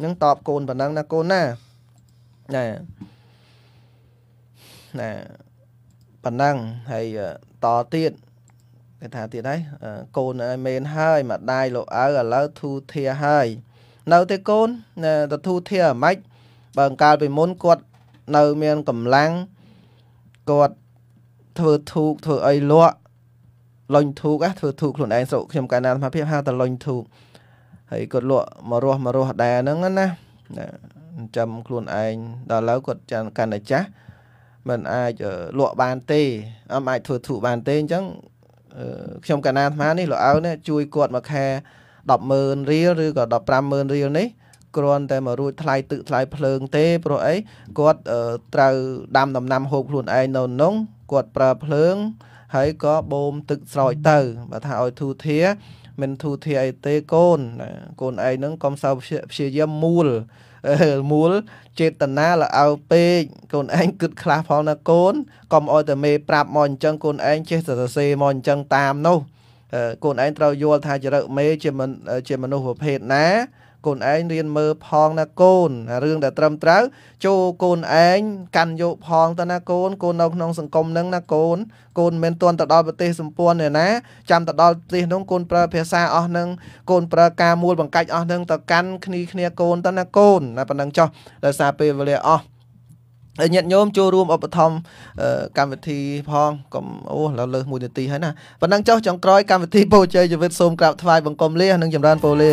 នឹងតបកូនប៉ុណ្ណឹងណាកូនណាណែណែប៉ុណ្ណឹងហើយតទៀតគេថាទៀតហើយកូនឲ្យមែនហើយម្ដាយលោកឪឥឡូវធូធាហើយនៅទេកូនទៅធូធាអាម៉េចបើកាលពីមុនគាត់នៅមានកម្លាំងគាត់ធ្វើធូកធ្វើអីលក់លុញធូកហ៎ធ្វើធូកខ្លួនឯងស្រុកខ្ញុំកាលណាអាភិបហៅតែលុញធូកហើយគាត់លក់មករស់មករស់ដែរហ្នឹងណាចិញ្ចឹមខ្លួនឯងដល់ឥឡូវគាត់កាន់តែចាស់មិនអាចលក់បានទេអមអាចធ្វើធូបានទេអញ្ចឹងខ្ញុំកណាអាត្មានេះលោកអើនេះជួយគាត់មួយខែ100000រៀលឬក៏15000រៀលនេះគ្រាន់តែមករួចថ្លៃទឹកថ្លៃភ្លើងទេព្រោះអីគាត់ត្រូវដាំដំណាំហូបខ្លួនឯងនៅក្នុងគាត់ប្រើភ្លើងហើយក៏បូមទឹកស្រោចទៅបើថាឲ្យធូធា មិនធូធាអីទេកូនកូនឯងហ្នឹងកុំសើព្យាយាមមូលមូលចេតនាលអើពេកកូនឯងគិតខ្លះផងណាកូនកុំអោយតែមេប្រាប់មកអញ្ចឹងកូនឯងចេះសរសេរមកអញ្ចឹងតាមនោះកូនឯងត្រូវយល់ថាចរិតមេជាជាមនុស្សប្រភេទណាកូនឯងរៀនមើលផងណាកូនរឿងដែលត្រឹមត្រូវ ចូលកូនឯងកាន់យកផងទៅណាកូន កូននៅក្នុងសង្គមនឹងណាកូនកូនមិនទាន់ទៅដល់ប្រទេសសម្ពួនឯណាចាំទៅដល់ប្រទេសនោះកូនប្រើភាសាអស់នឹងកូនប្រើការមូលបង្កាច់អស់នឹងទៅកាន់គ្នាគ្នាកូនទៅណាកូនណាប៉ុណ្ណឹងចុះដោយសារពេលវេលាអស់ហើយញាតិញោមចូលរួមឧបត្ថម្ភកម្មវិធីផងកុំអូឥឡូវលើសមួយនាទីហើយណាប៉ុណ្ណឹងចុះចុងក្រោយកម្មវិធីពោជ័យជីវិតសូមក្រាបថ្វាយបង្គំលានិងចម្រើនពោលា